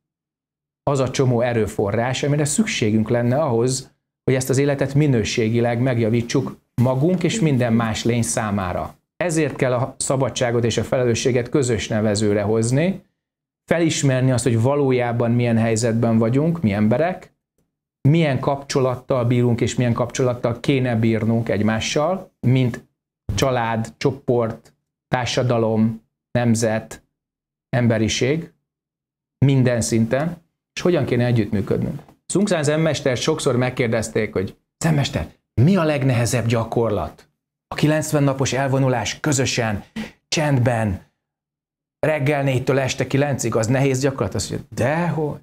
az a csomó erőforrás, amire szükségünk lenne ahhoz, hogy ezt az életet minőségileg megjavítsuk magunk és minden más lény számára. Ezért kell a szabadságot és a felelősséget közös nevezőre hozni, felismerni azt, hogy valójában milyen helyzetben vagyunk, mi emberek, milyen kapcsolattal bírunk és milyen kapcsolattal kéne bírnunk egymással, mint család, csoport, társadalom, nemzet, emberiség, minden szinten, és hogyan kéne együttműködnünk. Szungszán zenmester sokszor megkérdezték, hogy zenmester, mi a legnehezebb gyakorlat? A 90 napos elvonulás közösen, csendben, reggel 4-től este 9-ig, az nehéz gyakorlat? Azt mondja, dehogy.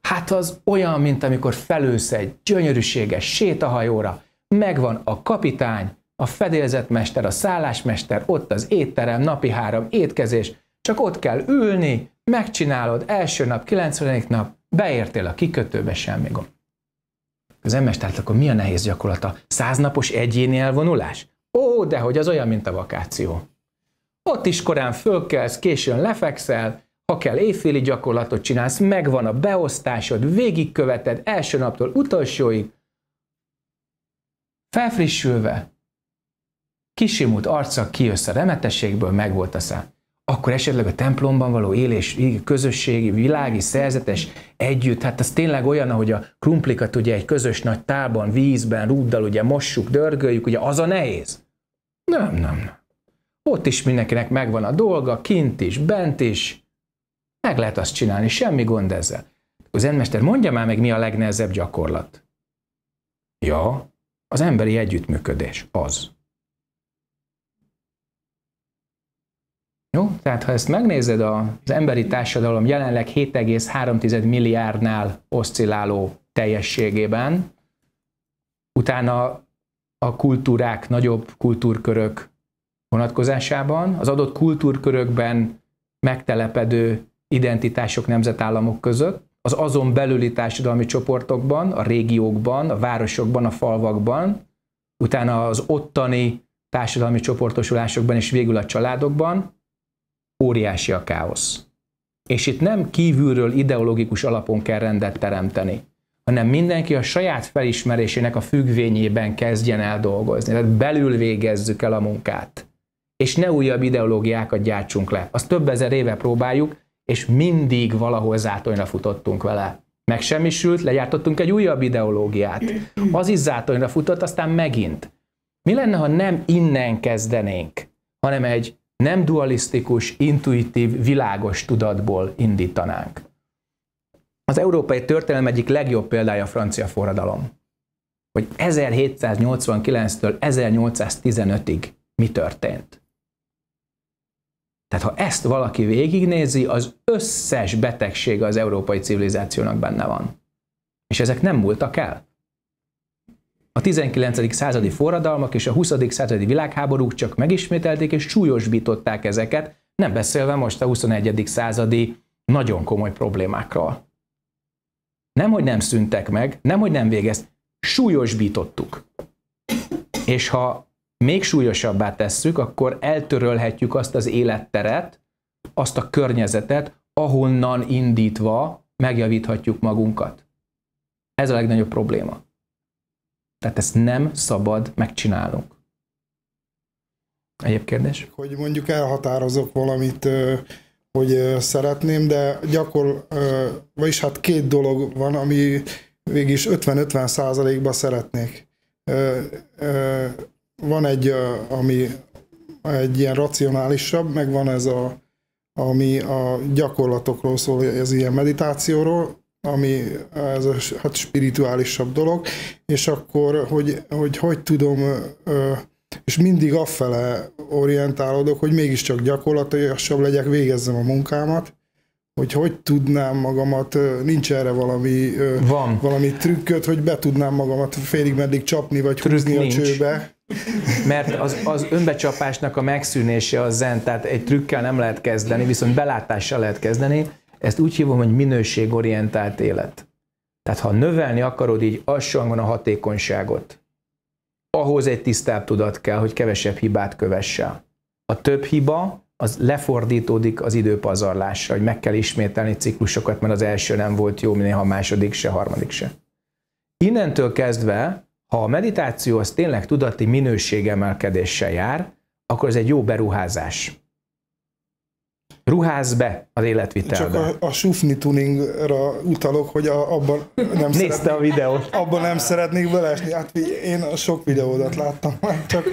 Hát az olyan, mint amikor felülsz egy gyönyörűséges sétahajóra, megvan a kapitány, a fedélzetmester, a szállásmester, ott az étterem, napi három étkezés, csak ott kell ülni, megcsinálod, első nap, 90. nap, beértél a kikötőbe, semmi gond. Az MS, tehát akkor mi a nehéz gyakorlata? Száznapos egyéni elvonulás? Ó, de hogy az olyan, mint a vakáció. Ott is korán fölkelsz, későn lefekszel, ha kell éjféli gyakorlatot csinálsz, megvan a beosztásod, végigköveted első naptól utolsóig, felfrissülve, Kisimult arca kijössz a remetességből, volt a szám. Akkor esetleg a templomban való élés, közösségi, világi, szerzetes együtt, hát az tényleg olyan, ahogy a krumplikat ugye egy közös nagy tálban, vízben, rúddal ugye mossuk, dörgöljük, ugye az a nehéz? Nem, nem, nem. Ott is mindenkinek megvan a dolga, kint is, bent is. Meg lehet azt csinálni, semmi gond ezzel. Az enmester mondja már meg, mi a legnehezebb gyakorlat. Ja, az emberi együttműködés, az. Jó? Tehát ha ezt megnézed, az emberi társadalom jelenleg 7,3 milliárdnál oszcilláló teljességében, utána a kultúrák, nagyobb kultúrkörök vonatkozásában, az adott kultúrkörökben megtelepedő identitások nemzetállamok között, az azon belüli társadalmi csoportokban, a régiókban, a városokban, a falvakban, utána az ottani társadalmi csoportosulásokban és végül a családokban, óriási a káosz. És itt nem kívülről ideológikus alapon kell rendet teremteni, hanem mindenki a saját felismerésének a függvényében kezdjen el dolgozni. Tehát belül végezzük el a munkát. És ne újabb ideológiákat gyártsunk le. Azt több ezer éve próbáljuk, és mindig valahol zátonyra futottunk vele. Megsemmisült, legyártottunk egy újabb ideológiát. Az is zátonyra futott, aztán megint. Mi lenne, ha nem innen kezdenénk, hanem egy nem dualisztikus, intuitív, világos tudatból indítanánk. Az európai történelem egyik legjobb példája a francia forradalom. Hogy 1789-től 1815-ig mi történt. Tehát ha ezt valaki végignézi, az összes betegsége az európai civilizációnak benne van. És ezek nem múltak el. A 19. századi forradalmak és a 20. századi világháborúk csak megismételték és súlyosbították ezeket, nem beszélve most a 21. századi nagyon komoly problémákról. Nemhogy nem szűntek meg, nemhogy nem végezt, súlyosbítottuk. És ha még súlyosabbá tesszük, akkor eltörölhetjük azt az életteret, azt a környezetet, ahonnan indítva megjavíthatjuk magunkat. Ez a legnagyobb probléma. Tehát ezt nem szabad megcsinálnunk. Egyéb kérdés? Hogy mondjuk elhatározok valamit, hogy szeretném, de gyakor, vagyis hát két dolog van, ami végig 50-50 százalékba szeretnék. Van egy, ami egy ilyen racionálisabb, meg van ez a, ami a gyakorlatokról szól, ez ilyen meditációról, ami ez a hát spirituálisabb dolog, és akkor, hogy hogy, hogy tudom, és mindig affele orientálódok, hogy mégiscsak gyakorlatilag legyek, végezzem a munkámat, hogy hogy tudnám magamat, nincs erre valami, Van. valami trükköt, hogy be tudnám magamat félig meddig csapni, vagy Trükk húzni nincs. a csőbe. Mert az, az önbecsapásnak a megszűnése a zen, tehát egy trükkkel nem lehet kezdeni, viszont belátással lehet kezdeni, ezt úgy hívom, hogy minőségorientált élet. Tehát ha növelni akarod így assangon a hatékonyságot, ahhoz egy tisztább tudat kell, hogy kevesebb hibát kövessel. A több hiba az lefordítódik az időpazarlásra, hogy meg kell ismételni ciklusokat, mert az első nem volt jó, néha a második se, harmadik se. Innentől kezdve, ha a meditáció az tényleg tudati minőségemelkedéssel jár, akkor ez egy jó beruházás ruház be az életvitelbe. Csak a, a sufni tuningra utalok, hogy a, abban nem Nézte a videót. Abban nem szeretnék belesni. Hát én sok videódat láttam, csak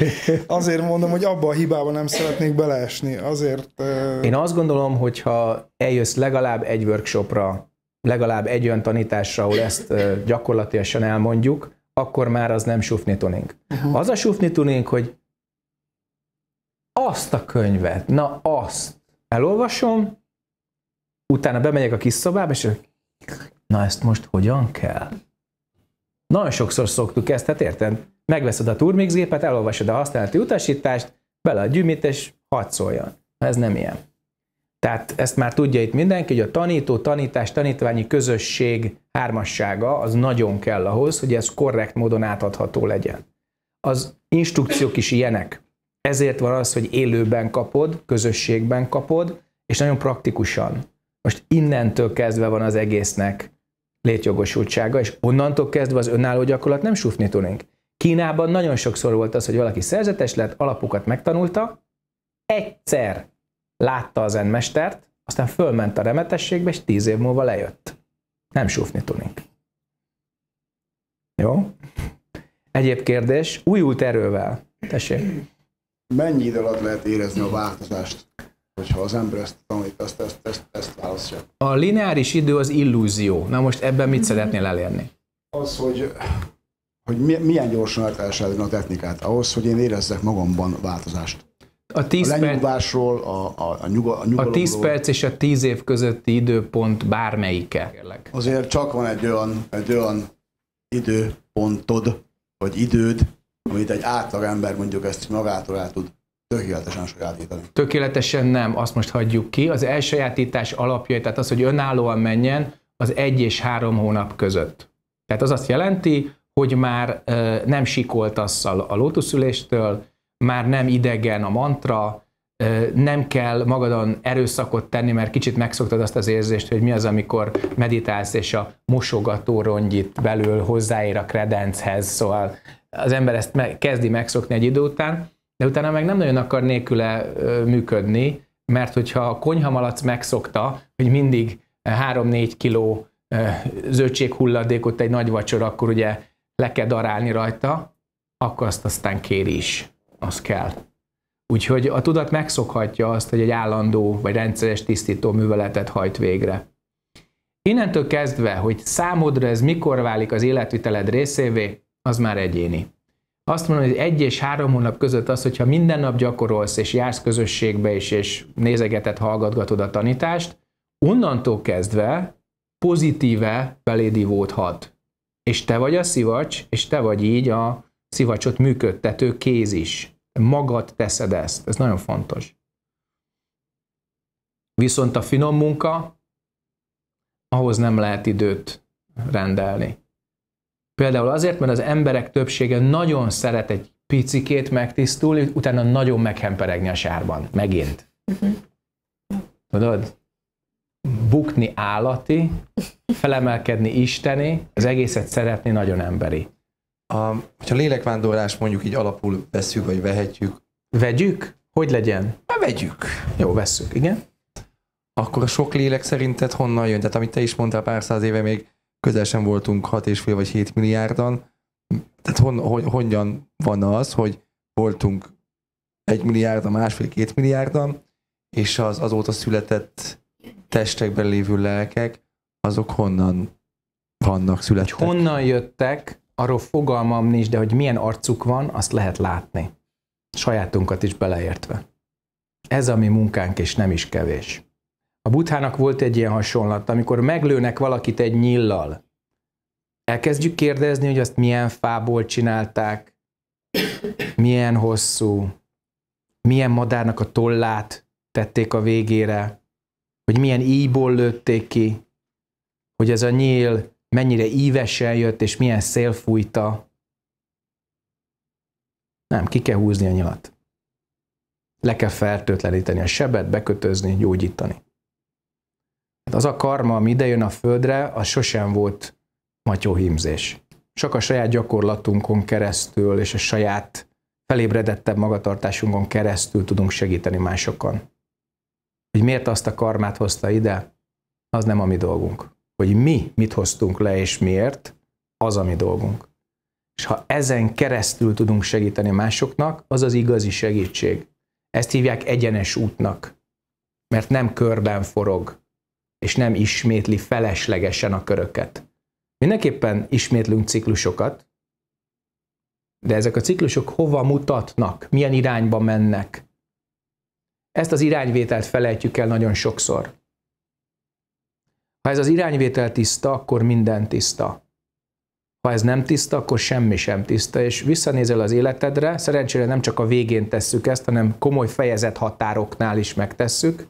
azért mondom, hogy abban a hibában nem szeretnék beleesni. Azért... Én azt gondolom, hogy ha eljössz legalább egy workshopra, legalább egy olyan tanításra, ahol ezt gyakorlatilag elmondjuk, akkor már az nem sufni tuning. Uh-huh. Az a sufni tuning, hogy azt a könyvet, na azt, elolvasom, utána bemegyek a kis szobába, és na ezt most hogyan kell? Nagyon sokszor szoktuk ezt, tehát érted? Megveszed a turmix gépet, elolvasod a használati utasítást, bele a gyümit, és hadd szóljon. Ez nem ilyen. Tehát ezt már tudja itt mindenki, hogy a tanító, tanítás, tanítványi közösség hármassága az nagyon kell ahhoz, hogy ez korrekt módon átadható legyen. Az instrukciók is ilyenek. Ezért van az, hogy élőben kapod, közösségben kapod, és nagyon praktikusan. Most innentől kezdve van az egésznek létjogosultsága, és onnantól kezdve az önálló gyakorlat nem sufni tudunk. Kínában nagyon sokszor volt az, hogy valaki szerzetes lett, alapokat megtanulta, egyszer látta az enmestert, aztán fölment a remetességbe, és tíz év múlva lejött. Nem súfni tudunk. Jó? Egyéb kérdés, újult erővel. Tessék mennyi idő alatt lehet érezni a változást? hogyha az ember ezt tanít, ezt, ezt, ezt, ezt választja. A lineáris idő az illúzió. Na most ebben mit szeretnél elérni? Az, hogy, hogy milyen gyorsan lehet kell a technikát, ahhoz, hogy én érezzek magamban változást. A, 10 a lenyugvásról, a, a, a, nyuga, a nyugalomról. A 10 perc és a 10 év közötti időpont bármelyike. Azért csak van egy olyan, egy olyan időpontod, vagy időd, amit egy átlag ember mondjuk ezt magától el tud Tökéletesen sajátítani. Tökéletesen nem, azt most hagyjuk ki. Az elsajátítás alapja, tehát az, hogy önállóan menjen, az egy és három hónap között. Tehát az azt jelenti, hogy már ö, nem sikoltasz a, a lótuszüléstől, már nem idegen a mantra, ö, nem kell magadon erőszakot tenni, mert kicsit megszoktad azt az érzést, hogy mi az, amikor meditálsz, és a mosogató rongyit belül hozzáér a kredenchez, szóval az ember ezt kezdi megszokni egy idő után, de utána meg nem nagyon akar nélküle működni, mert hogyha a konyhamalac megszokta, hogy mindig 3-4 kiló zöldség hulladékot egy nagy vacsor, akkor ugye le kell darálni rajta, akkor azt aztán kér is. Az kell. Úgyhogy a tudat megszokhatja azt, hogy egy állandó vagy rendszeres tisztító műveletet hajt végre. Innentől kezdve, hogy számodra ez mikor válik az életviteled részévé, az már egyéni. Azt mondom, hogy egy és három hónap között az, hogyha minden nap gyakorolsz, és jársz közösségbe is, és nézegeted, hallgatgatod a tanítást, onnantól kezdve pozitíve belédivódhat. És te vagy a szivacs, és te vagy így a szivacsot működtető kéz is. Magad teszed ezt. Ez nagyon fontos. Viszont a finom munka, ahhoz nem lehet időt rendelni. Például azért, mert az emberek többsége nagyon szeret egy picikét megtisztulni, utána nagyon meghemperegni a sárban. Megint. Mhm. Tudod? Bukni állati, felemelkedni isteni, az egészet szeretni nagyon emberi. A, hogyha lélekvándorlás mondjuk így alapul veszük, vagy vehetjük. Vegyük? Hogy legyen? Na, hát vegyük. Jó, vesszük, igen. Akkor a sok lélek szerinted honnan jön? Tehát amit te is mondtál pár száz éve még, közel sem voltunk 6,5 vagy 7 milliárdan. Tehát hon, hon, honnan van az, hogy voltunk 1 milliárdan, másfél-két milliárdan, és az azóta született testekben lévő lelkek, azok honnan vannak, születtek? Hogy honnan jöttek, arról fogalmam nincs, de hogy milyen arcuk van, azt lehet látni. Sajátunkat is beleértve. Ez a mi munkánk, és nem is kevés. A buthának volt egy ilyen hasonlat, amikor meglőnek valakit egy nyillal, elkezdjük kérdezni, hogy azt milyen fából csinálták, milyen hosszú, milyen madárnak a tollát tették a végére, hogy milyen íjból lőtték ki, hogy ez a nyíl mennyire ívesen jött, és milyen szél fújta. Nem, ki kell húzni a nyilat. Le kell fertőtleníteni a sebet, bekötözni, gyógyítani. Hát az a karma, ami idejön a földre, az sosem volt matyóhímzés. Csak a saját gyakorlatunkon keresztül és a saját felébredettebb magatartásunkon keresztül tudunk segíteni másokon. Hogy miért azt a karmát hozta ide, az nem a mi dolgunk. Hogy mi mit hoztunk le és miért, az a mi dolgunk. És ha ezen keresztül tudunk segíteni másoknak, az az igazi segítség. Ezt hívják egyenes útnak, mert nem körben forog, és nem ismétli feleslegesen a köröket. Mindenképpen ismétlünk ciklusokat, de ezek a ciklusok hova mutatnak, milyen irányba mennek. Ezt az irányvételt felejtjük el nagyon sokszor. Ha ez az irányvétel tiszta, akkor minden tiszta. Ha ez nem tiszta, akkor semmi sem tiszta, és visszanézel az életedre, szerencsére nem csak a végén tesszük ezt, hanem komoly fejezet határoknál is megtesszük,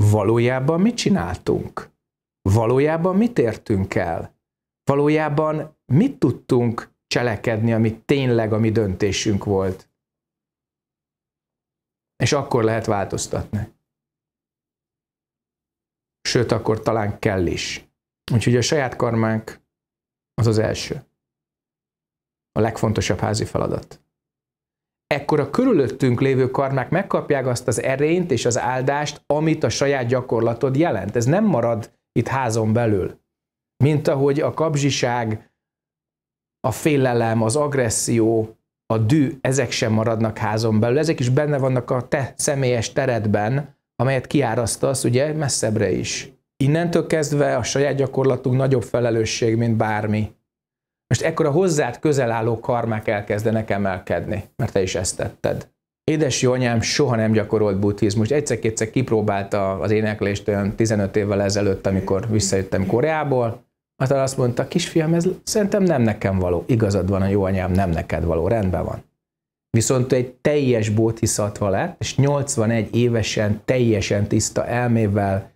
valójában mit csináltunk? Valójában mit értünk el? Valójában mit tudtunk cselekedni, ami tényleg a mi döntésünk volt? És akkor lehet változtatni. Sőt, akkor talán kell is. Úgyhogy a saját karmánk az az első. A legfontosabb házi feladat ekkor a körülöttünk lévő karmák megkapják azt az erényt és az áldást, amit a saját gyakorlatod jelent. Ez nem marad itt házon belül. Mint ahogy a kapzsiság, a félelem, az agresszió, a dű, ezek sem maradnak házon belül, ezek is benne vannak a te személyes teredben, amelyet kiárasztasz ugye messzebbre is. Innentől kezdve a saját gyakorlatunk nagyobb felelősség, mint bármi. Most ekkor a hozzád közel álló karmák elkezdenek emelkedni, mert te is ezt tetted. Édes anyám soha nem gyakorolt buddhizmust. Egyszer-kétszer kipróbálta az éneklést olyan 15 évvel ezelőtt, amikor visszajöttem Koreából. Aztán hát azt mondta, kisfiam, ez szerintem nem nekem való. Igazad van, a jó anyám nem neked való, rendben van. Viszont egy teljes bóthiszatva lett, és 81 évesen, teljesen tiszta elmével,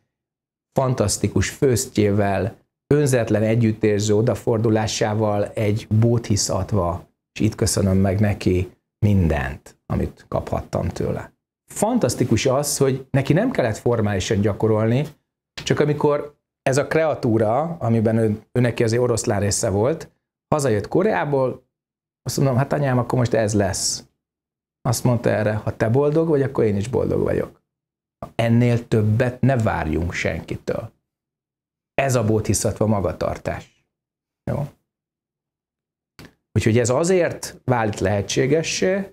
fantasztikus főztjével, önzetlen együttérző odafordulásával egy bóthisz és itt köszönöm meg neki mindent, amit kaphattam tőle. Fantasztikus az, hogy neki nem kellett formálisan gyakorolni, csak amikor ez a kreatúra, amiben ő, ő neki az oroszlán része volt, hazajött Koreából, azt mondom, hát anyám, akkor most ez lesz. Azt mondta erre, ha te boldog vagy, akkor én is boldog vagyok. Ennél többet ne várjunk senkitől. Ez a bótiszatva magatartás. Jó? Úgyhogy ez azért vált lehetségessé,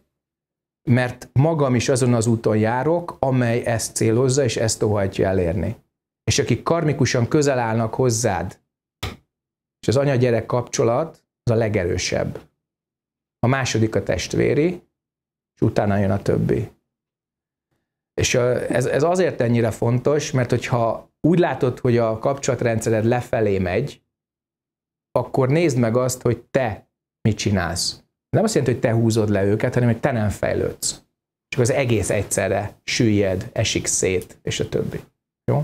mert magam is azon az úton járok, amely ezt célozza, és ezt óhajtja elérni. És akik karmikusan közel állnak hozzád, és az anya-gyerek kapcsolat az a legerősebb. A második a testvéri, és utána jön a többi. És ez, ez azért ennyire fontos, mert hogyha úgy látod, hogy a kapcsolatrendszered lefelé megy, akkor nézd meg azt, hogy te mit csinálsz. Nem azt jelenti, hogy te húzod le őket, hanem hogy te nem fejlődsz. Csak az egész egyszerre süllyed, esik szét, és a többi. Jó?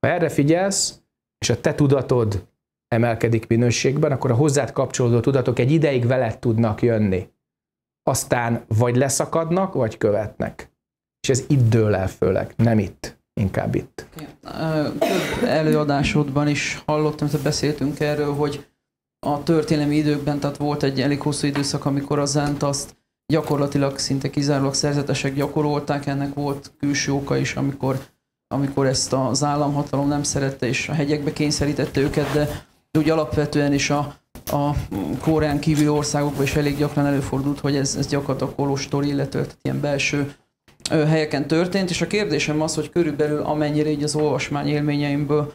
Ha erre figyelsz, és a te tudatod emelkedik minőségben, akkor a hozzád kapcsolódó tudatok egy ideig veled tudnak jönni. Aztán vagy leszakadnak, vagy követnek és ez itt dől el főleg, nem itt, inkább itt. Több előadásodban is hallottam, hogy beszéltünk erről, hogy a történelmi időkben, tehát volt egy elég hosszú időszak, amikor a zent azt gyakorlatilag szinte kizárólag szerzetesek gyakorolták, ennek volt külső oka is, amikor, amikor ezt az államhatalom nem szerette, és a hegyekbe kényszerítette őket, de úgy alapvetően is a, a Koreán kívüli országokban is elég gyakran előfordult, hogy ez, ez gyakorlatilag kolostor, illetve ilyen belső helyeken történt, és a kérdésem az, hogy körülbelül amennyire így az olvasmány élményeimből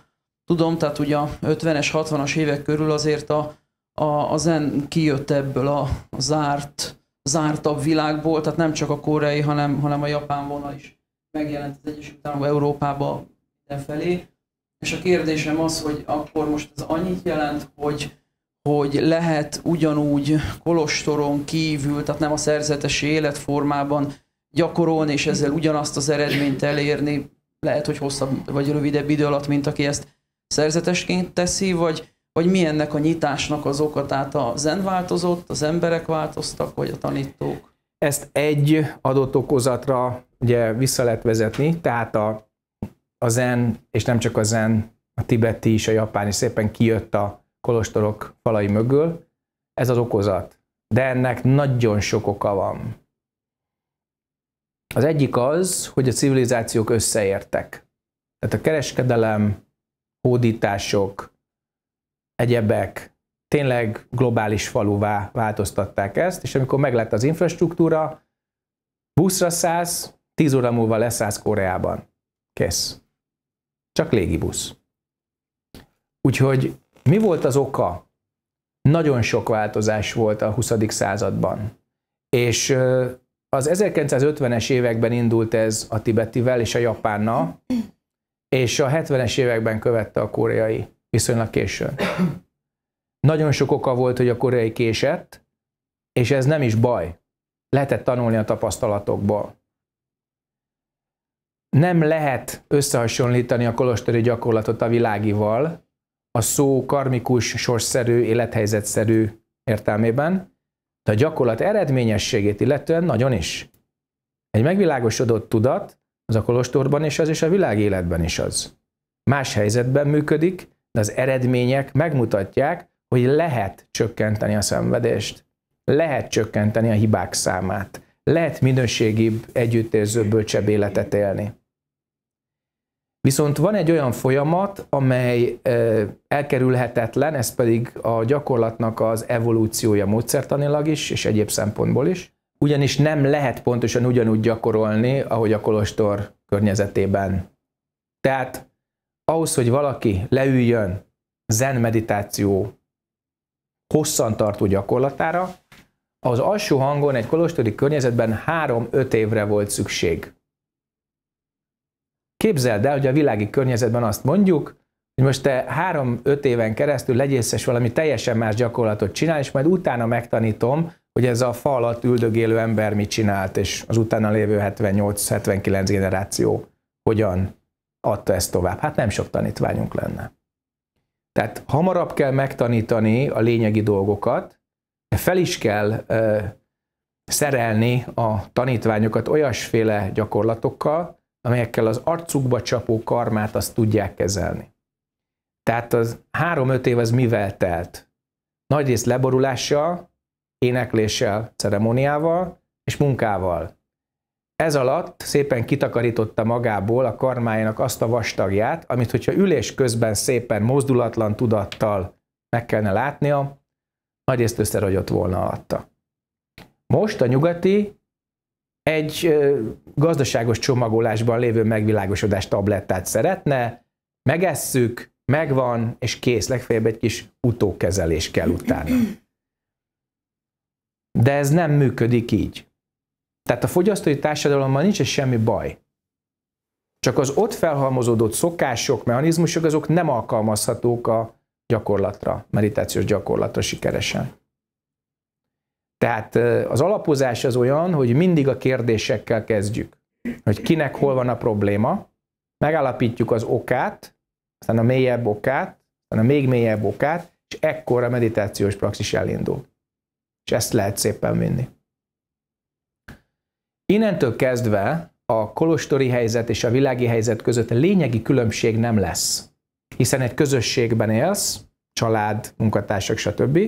tudom, tehát ugye a 50-es, 60-as évek körül azért a, a, a zen kijött ebből a, a zárt, zártabb világból, tehát nem csak a koreai, hanem, hanem a japán vonal is megjelent az Egyesült Államok Európába felé. És a kérdésem az, hogy akkor most ez annyit jelent, hogy, hogy lehet ugyanúgy kolostoron kívül, tehát nem a szerzetesi életformában gyakorolni, és ezzel ugyanazt az eredményt elérni, lehet, hogy hosszabb vagy rövidebb idő alatt, mint aki ezt szerzetesként teszi, vagy, vagy mi ennek a nyitásnak az oka? Tehát a zen változott, az emberek változtak, vagy a tanítók? Ezt egy adott okozatra ugye vissza lehet vezetni, tehát a, a zen, és nem csak a zen, a tibeti is, a japán is szépen kijött a kolostorok falai mögül, ez az okozat. De ennek nagyon sok oka van. Az egyik az, hogy a civilizációk összeértek. Tehát a kereskedelem, hódítások, egyebek tényleg globális faluvá változtatták ezt, és amikor meglett az infrastruktúra, buszra száz, tíz óra múlva leszállsz Koreában. Kész. Csak légibusz. Úgyhogy mi volt az oka? Nagyon sok változás volt a 20. században. És az 1950-es években indult ez a tibetivel és a japánnal, és a 70-es években követte a koreai viszonylag későn. Nagyon sok oka volt, hogy a koreai késett, és ez nem is baj. Lehetett tanulni a tapasztalatokból. Nem lehet összehasonlítani a kolostori gyakorlatot a világival, a szó karmikus, sorsszerű, élethelyzetszerű értelmében, de a gyakorlat eredményességét illetően nagyon is. Egy megvilágosodott tudat az a kolostorban is az, és a világ életben is az. Más helyzetben működik, de az eredmények megmutatják, hogy lehet csökkenteni a szenvedést, lehet csökkenteni a hibák számát, lehet minőségibb, együttérzőbb, bölcsebb életet élni. Viszont van egy olyan folyamat, amely elkerülhetetlen, ez pedig a gyakorlatnak az evolúciója módszertanilag is, és egyéb szempontból is. Ugyanis nem lehet pontosan ugyanúgy gyakorolni, ahogy a kolostor környezetében. Tehát ahhoz, hogy valaki leüljön zen meditáció hosszantartó gyakorlatára, az alsó hangon egy kolostori környezetben 3-5 évre volt szükség. Képzeld el, hogy a világi környezetben azt mondjuk, hogy most te három-öt éven keresztül legyészes valami teljesen más gyakorlatot csinál, és majd utána megtanítom, hogy ez a fa alatt üldögélő ember mit csinált, és az utána lévő 78-79 generáció hogyan adta ezt tovább. Hát nem sok tanítványunk lenne. Tehát hamarabb kell megtanítani a lényegi dolgokat, fel is kell ö, szerelni a tanítványokat olyasféle gyakorlatokkal, amelyekkel az arcukba csapó karmát azt tudják kezelni. Tehát az három-öt év az mivel telt? Nagyrészt leborulással, énekléssel, ceremóniával és munkával. Ez alatt szépen kitakarította magából a karmájának azt a vastagját, amit hogyha ülés közben szépen mozdulatlan tudattal meg kellene látnia, nagyrészt összeragyott volna alatta. Most a nyugati egy gazdaságos csomagolásban lévő megvilágosodás tablettát szeretne, megesszük, megvan, és kész, legfeljebb egy kis utókezelés kell utána. De ez nem működik így. Tehát a fogyasztói társadalommal nincs semmi baj. Csak az ott felhalmozódott szokások, mechanizmusok, azok nem alkalmazhatók a gyakorlatra, meditációs gyakorlatra sikeresen. Tehát az alapozás az olyan, hogy mindig a kérdésekkel kezdjük, hogy kinek hol van a probléma, megállapítjuk az okát, aztán a mélyebb okát, aztán a még mélyebb okát, és ekkor a meditációs praxis elindul. És ezt lehet szépen vinni. Innentől kezdve a kolostori helyzet és a világi helyzet között lényegi különbség nem lesz. Hiszen egy közösségben élsz, család, munkatársak, stb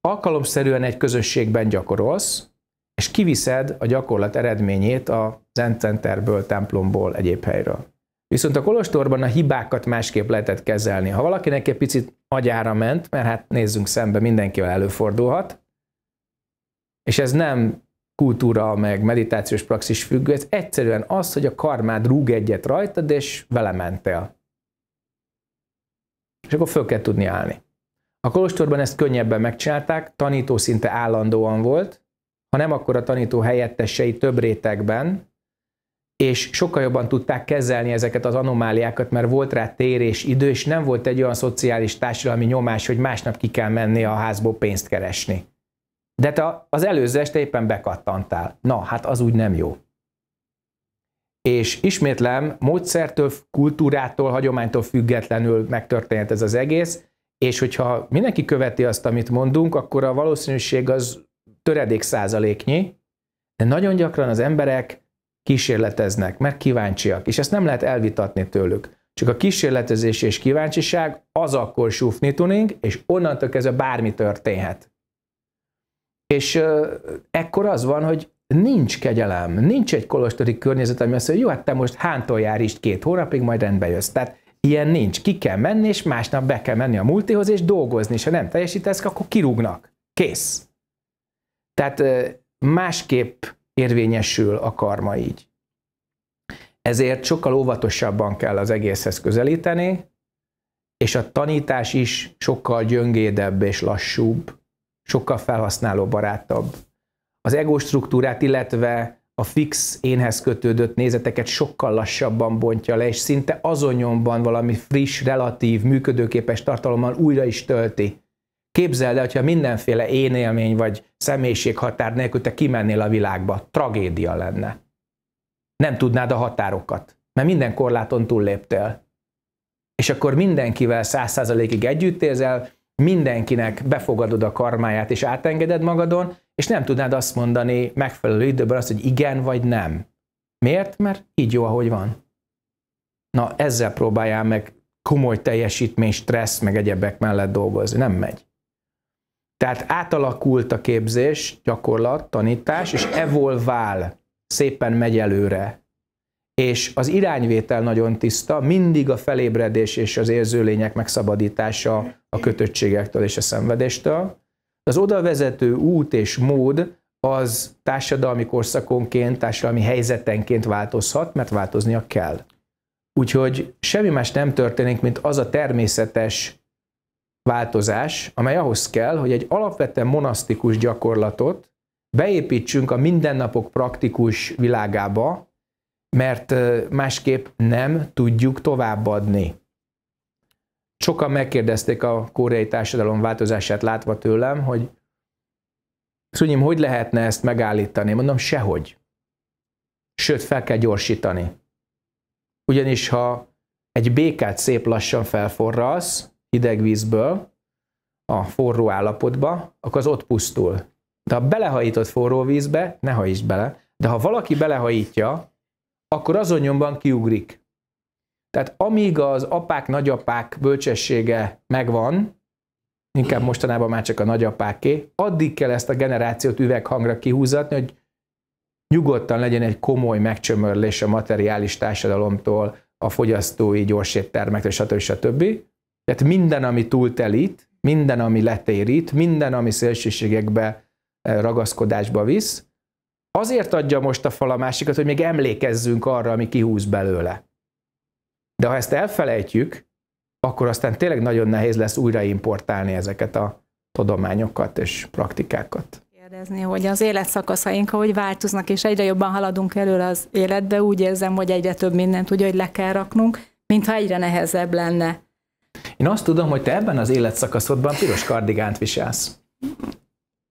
alkalomszerűen egy közösségben gyakorolsz, és kiviszed a gyakorlat eredményét a Zen Centerből, templomból, egyéb helyről. Viszont a Kolostorban a hibákat másképp lehetett kezelni. Ha valakinek egy picit agyára ment, mert hát nézzünk szembe, mindenkivel előfordulhat, és ez nem kultúra, meg meditációs praxis függő, ez egyszerűen az, hogy a karmád rúg egyet rajtad, és vele mentél. És akkor föl kell tudni állni. A kolostorban ezt könnyebben megcsinálták, tanító szinte állandóan volt, ha nem, akkor a tanító helyettesei több rétegben, és sokkal jobban tudták kezelni ezeket az anomáliákat, mert volt rá tér és idő, és nem volt egy olyan szociális társadalmi nyomás, hogy másnap ki kell menni a házból pénzt keresni. De te az előző este éppen bekattantál. Na, hát az úgy nem jó. És ismétlem, módszertől, kultúrától, hagyománytól függetlenül megtörténhet ez az egész és hogyha mindenki követi azt, amit mondunk, akkor a valószínűség az töredék százaléknyi, de nagyon gyakran az emberek kísérleteznek, mert kíváncsiak, és ezt nem lehet elvitatni tőlük. Csak a kísérletezés és kíváncsiság az akkor súfni tuning, és onnantól kezdve bármi történhet. És ekkor az van, hogy nincs kegyelem, nincs egy kolostori környezet, ami azt mondja, hogy jó, hát te most hántól jár is két hónapig, majd rendbe jössz. Tehát Ilyen nincs. Ki kell menni, és másnap be kell menni a multihoz, és dolgozni, és ha nem teljesítesz, akkor kirúgnak. Kész. Tehát másképp érvényesül a karma így. Ezért sokkal óvatosabban kell az egészhez közelíteni, és a tanítás is sokkal gyöngédebb és lassúbb, sokkal felhasználó barátabb. Az ego struktúrát, illetve a fix énhez kötődött nézeteket sokkal lassabban bontja le, és szinte azonnyomban valami friss, relatív, működőképes tartalommal újra is tölti. Képzeld el, hogyha mindenféle élmény vagy személyiséghatár nélkül te kimennél a világba, tragédia lenne. Nem tudnád a határokat, mert minden korláton túlléptél. És akkor mindenkivel száz százalékig együtt érzel, mindenkinek befogadod a karmáját és átengeded magadon, és nem tudnád azt mondani megfelelő időben azt, hogy igen vagy nem. Miért? Mert így jó, ahogy van. Na, ezzel próbáljál meg komoly teljesítmény, stressz, meg egyebek mellett dolgozni. Nem megy. Tehát átalakult a képzés, gyakorlat, tanítás, és evolvál, szépen megy előre. És az irányvétel nagyon tiszta, mindig a felébredés és az érzőlények megszabadítása a kötöttségektől és a szenvedéstől, az oda vezető út és mód az társadalmi korszakonként, társadalmi helyzetenként változhat, mert változnia kell. Úgyhogy semmi más nem történik, mint az a természetes változás, amely ahhoz kell, hogy egy alapvetően monasztikus gyakorlatot beépítsünk a mindennapok praktikus világába, mert másképp nem tudjuk továbbadni sokan megkérdezték a koreai társadalom változását látva tőlem, hogy Szúnyim, hogy lehetne ezt megállítani? Mondom, sehogy. Sőt, fel kell gyorsítani. Ugyanis, ha egy békát szép lassan felforralsz hideg vízből a forró állapotba, akkor az ott pusztul. De ha belehajított forró vízbe, ne hajítsd bele, de ha valaki belehajítja, akkor azon nyomban kiugrik. Tehát amíg az apák, nagyapák bölcsessége megvan, inkább mostanában már csak a nagyapáké, addig kell ezt a generációt üveghangra kihúzatni, hogy nyugodtan legyen egy komoly megcsömörlés a materiális társadalomtól, a fogyasztói gyorséttermektől, stb. stb. Tehát minden, ami túltelít, minden, ami letérít, minden, ami szélsőségekbe, eh, ragaszkodásba visz, azért adja most a fal a másikat, hogy még emlékezzünk arra, ami kihúz belőle. De ha ezt elfelejtjük, akkor aztán tényleg nagyon nehéz lesz újraimportálni ezeket a tudományokat és praktikákat. Kérdezni, hogy az életszakaszaink, ahogy változnak, és egyre jobban haladunk előre az életbe, úgy érzem, hogy egyre több mindent úgy, hogy le kell raknunk, mintha egyre nehezebb lenne. Én azt tudom, hogy te ebben az életszakaszodban piros kardigánt viselsz.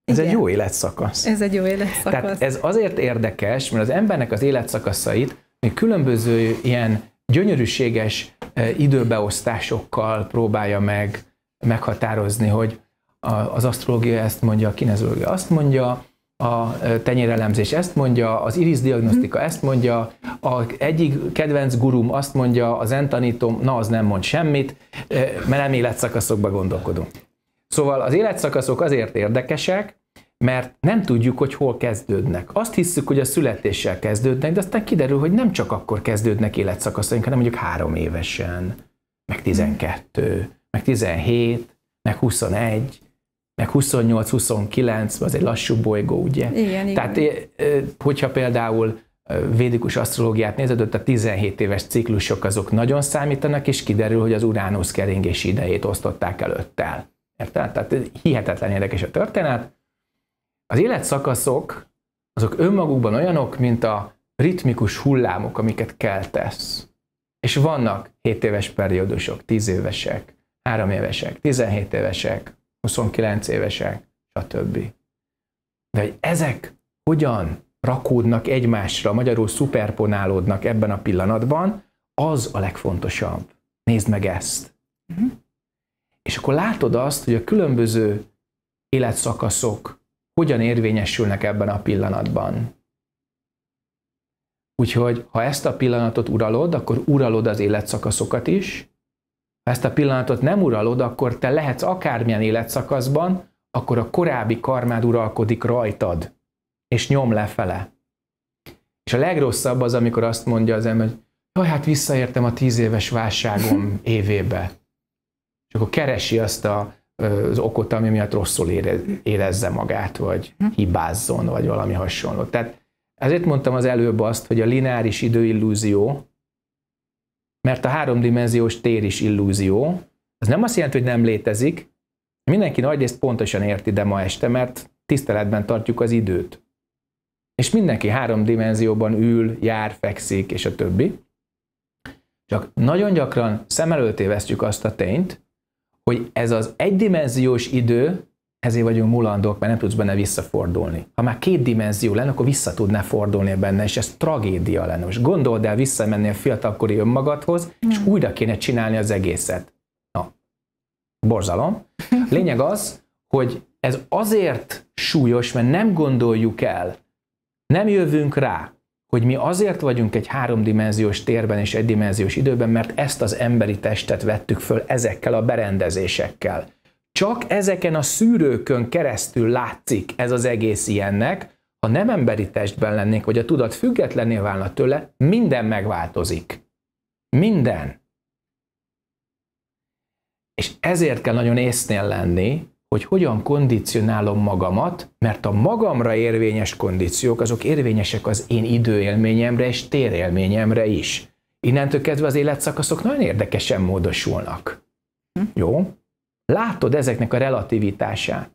Ez Igen. egy jó életszakasz. Ez egy jó életszakasz. Tehát ez azért érdekes, mert az embernek az életszakaszait még különböző ilyen gyönyörűséges eh, időbeosztásokkal próbálja meg meghatározni, hogy az asztrológia ezt mondja, a kinezológia azt mondja, a eh, tenyérelemzés ezt mondja, az iris diagnosztika mhm. ezt mondja, a egyik kedvenc gurum azt mondja, az entanítom, na az nem mond semmit, eh, mert nem életszakaszokba gondolkodunk. Szóval az életszakaszok azért érdekesek, mert nem tudjuk, hogy hol kezdődnek. Azt hiszük, hogy a születéssel kezdődnek, de aztán kiderül, hogy nem csak akkor kezdődnek életszakaszaink, hanem mondjuk három évesen, meg 12, meg 17, meg 21, meg 28-29, az egy lassú bolygó, ugye? Igen, Tehát, igen. hogyha például védikus asztrológiát nézed, ott a 17 éves ciklusok azok nagyon számítanak, és kiderül, hogy az Uránusz keringési idejét osztották előttel. Érted? Tehát hihetetlen érdekes a történet. Az életszakaszok azok önmagukban olyanok, mint a ritmikus hullámok, amiket keltesz. És vannak 7 éves periódusok, 10 évesek, 3 évesek, 17 évesek, 29 évesek, stb. De hogy ezek hogyan rakódnak egymásra, magyarul szuperponálódnak ebben a pillanatban, az a legfontosabb. Nézd meg ezt. Uh-huh. És akkor látod azt, hogy a különböző életszakaszok hogyan érvényesülnek ebben a pillanatban. Úgyhogy, ha ezt a pillanatot uralod, akkor uralod az életszakaszokat is. Ha ezt a pillanatot nem uralod, akkor te lehetsz akármilyen életszakaszban, akkor a korábbi karmád uralkodik rajtad, és nyom lefele. És a legrosszabb az, amikor azt mondja az ember, hogy jaj, hát visszaértem a tíz éves válságom évébe. És akkor keresi azt a az okot, ami miatt rosszul érez, érezze magát, vagy mhm. hibázzon, vagy valami hasonló. Tehát ezért mondtam az előbb azt, hogy a lineáris időillúzió, mert a háromdimenziós tér is illúzió, az nem azt jelenti, hogy nem létezik, mindenki nagy részt pontosan érti, de ma este, mert tiszteletben tartjuk az időt. És mindenki háromdimenzióban ül, jár, fekszik, és a többi. Csak nagyon gyakran szem előtt azt a tényt, hogy ez az egydimenziós idő, ezért vagyunk mulandók, mert nem tudsz benne visszafordulni. Ha már két dimenzió lenne, akkor vissza tudná fordulni benne, és ez tragédia lenne. Most gondold el visszamenni a fiatalkori önmagadhoz, mm. és újra kéne csinálni az egészet. Na, borzalom. Lényeg az, hogy ez azért súlyos, mert nem gondoljuk el, nem jövünk rá, hogy mi azért vagyunk egy háromdimenziós térben és egydimenziós időben, mert ezt az emberi testet vettük föl ezekkel a berendezésekkel. Csak ezeken a szűrőkön keresztül látszik ez az egész ilyennek, ha nem emberi testben lennénk, vagy a tudat függetlenné válna tőle, minden megváltozik. Minden. És ezért kell nagyon észnél lenni, hogy hogyan kondicionálom magamat, mert a magamra érvényes kondíciók, azok érvényesek az én időélményemre és térélményemre is. Innentől kezdve az életszakaszok nagyon érdekesen módosulnak. Hm. Jó? Látod ezeknek a relativitását.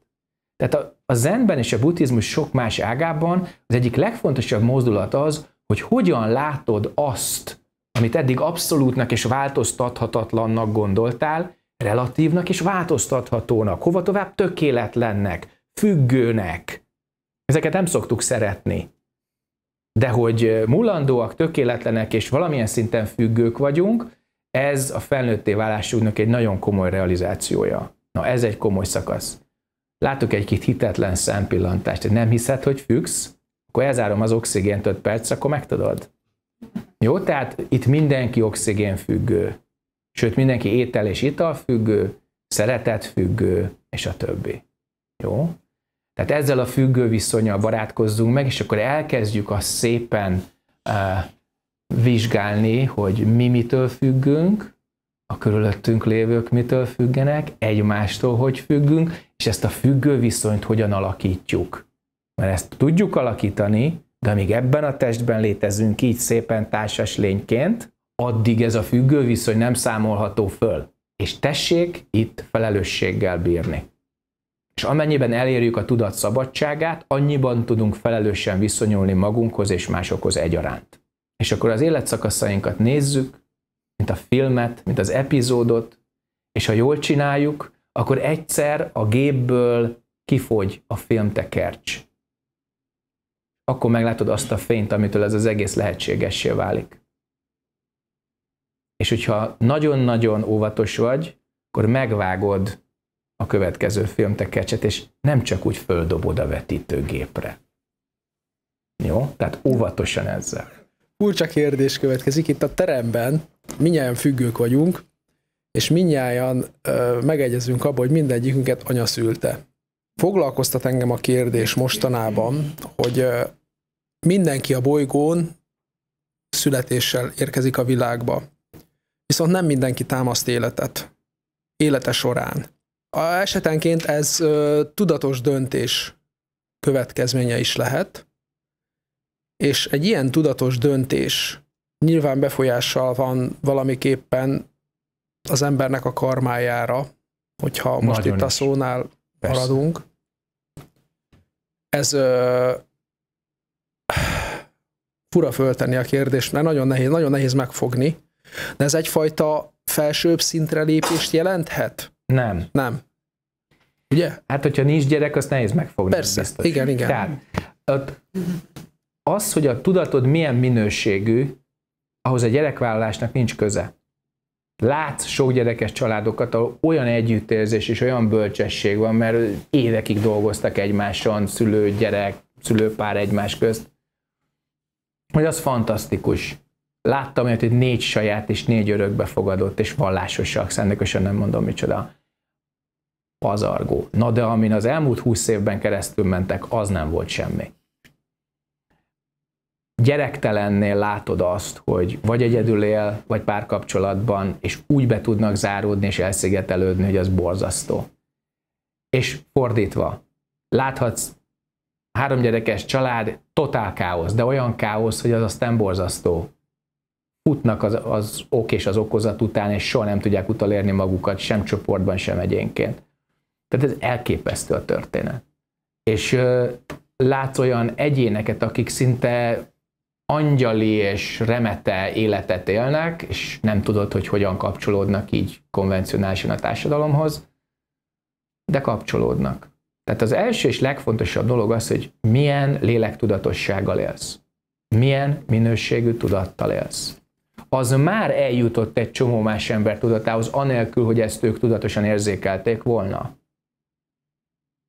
Tehát a, a zenben és a buddhizmus sok más ágában az egyik legfontosabb mozdulat az, hogy hogyan látod azt, amit eddig abszolútnak és változtathatatlannak gondoltál, relatívnak és változtathatónak, hova tovább tökéletlennek, függőnek. Ezeket nem szoktuk szeretni. De hogy mulandóak, tökéletlenek és valamilyen szinten függők vagyunk, ez a felnőtté válásunknak egy nagyon komoly realizációja. Na ez egy komoly szakasz. Látok egy-két hitetlen szempillantást, hogy nem hiszed, hogy függsz, akkor elzárom az oxigént 5 perc, akkor megtudod. Jó, tehát itt mindenki oxigénfüggő. Sőt, mindenki étel és ital függő, szeretet függő, és a többi. Jó? Tehát ezzel a függő viszonyal barátkozzunk meg, és akkor elkezdjük azt szépen uh, vizsgálni, hogy mi mitől függünk, a körülöttünk lévők mitől függenek, egymástól hogy függünk, és ezt a függő viszonyt hogyan alakítjuk. Mert ezt tudjuk alakítani, de amíg ebben a testben létezünk így szépen társas lényként, addig ez a függő viszony nem számolható föl. És tessék itt felelősséggel bírni. És amennyiben elérjük a tudat szabadságát, annyiban tudunk felelősen viszonyulni magunkhoz és másokhoz egyaránt. És akkor az életszakaszainkat nézzük, mint a filmet, mint az epizódot, és ha jól csináljuk, akkor egyszer a gépből kifogy a filmtekercs. Akkor meglátod azt a fényt, amitől ez az egész lehetségessé válik és hogyha nagyon-nagyon óvatos vagy, akkor megvágod a következő filmtekercset, és nem csak úgy földobod a vetítőgépre. Jó? Tehát óvatosan ezzel. Furcsa kérdés következik. Itt a teremben minnyáján függők vagyunk, és minnyáján ö, megegyezünk abban, hogy mindegyikünket anya szülte. Foglalkoztat engem a kérdés mostanában, hogy ö, mindenki a bolygón születéssel érkezik a világba viszont nem mindenki támaszt életet élete során. A esetenként ez ö, tudatos döntés következménye is lehet, és egy ilyen tudatos döntés nyilván befolyással van valamiképpen az embernek a karmájára, hogyha Nagyon most itt is. a szónál Persze. maradunk. Ez ö, fura föltenni a kérdést, mert nagyon nehéz, nagyon nehéz megfogni, de ez egyfajta felsőbb szintre lépést jelenthet? Nem. Nem. Ugye? Hát, hogyha nincs gyerek, azt nehéz megfogni. Persze, biztos. igen, igen. Tehát ott az, hogy a tudatod milyen minőségű, ahhoz a gyerekvállalásnak nincs köze. Látsz sok gyerekes családokat, ahol olyan együttérzés és olyan bölcsesség van, mert évekig dolgoztak egymáson, szülő, gyerek, szülőpár egymás közt, hogy az fantasztikus láttam olyat, hogy négy saját és négy fogadott és vallásosak, szendekösen nem mondom micsoda, pazargó. Na de amin az elmúlt húsz évben keresztül mentek, az nem volt semmi. Gyerektelennél látod azt, hogy vagy egyedül él, vagy párkapcsolatban, és úgy be tudnak záródni és elszigetelődni, hogy az borzasztó. És fordítva, láthatsz három gyerekes család, totál káosz, de olyan káosz, hogy az aztán borzasztó futnak az, az ok és az okozat után, és soha nem tudják utalérni magukat, sem csoportban, sem egyénként. Tehát ez elképesztő a történet. És ö, látsz olyan egyéneket, akik szinte angyali és remete életet élnek, és nem tudod, hogy hogyan kapcsolódnak így konvencionálisan a társadalomhoz, de kapcsolódnak. Tehát az első és legfontosabb dolog az, hogy milyen lélektudatossággal élsz. Milyen minőségű tudattal élsz az már eljutott egy csomó más ember tudatához, anélkül, hogy ezt ők tudatosan érzékelték volna.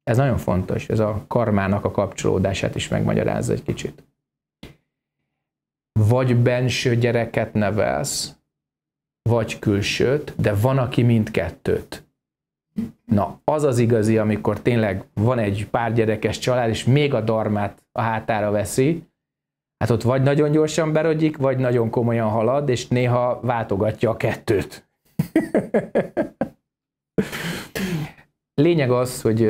Ez nagyon fontos, ez a karmának a kapcsolódását is megmagyarázza egy kicsit. Vagy benső gyereket nevelsz, vagy külsőt, de van, aki mindkettőt. Na, az az igazi, amikor tényleg van egy pár gyerekes család, és még a darmát a hátára veszi, hát ott vagy nagyon gyorsan berodjik, vagy nagyon komolyan halad, és néha váltogatja a kettőt. Lényeg az, hogy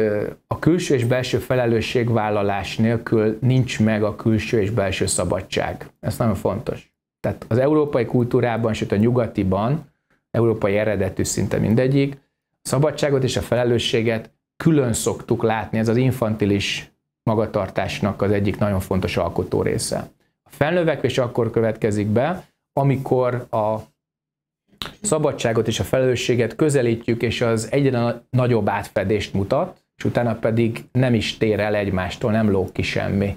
a külső és belső felelősségvállalás nélkül nincs meg a külső és belső szabadság. Ez nagyon fontos. Tehát az európai kultúrában, sőt a nyugatiban, európai eredetű szinte mindegyik, a szabadságot és a felelősséget külön szoktuk látni, ez az infantilis magatartásnak az egyik nagyon fontos alkotó része. A felnövekvés akkor következik be, amikor a szabadságot és a felelősséget közelítjük, és az egyre nagyobb átfedést mutat, és utána pedig nem is tér el egymástól, nem lóg ki semmi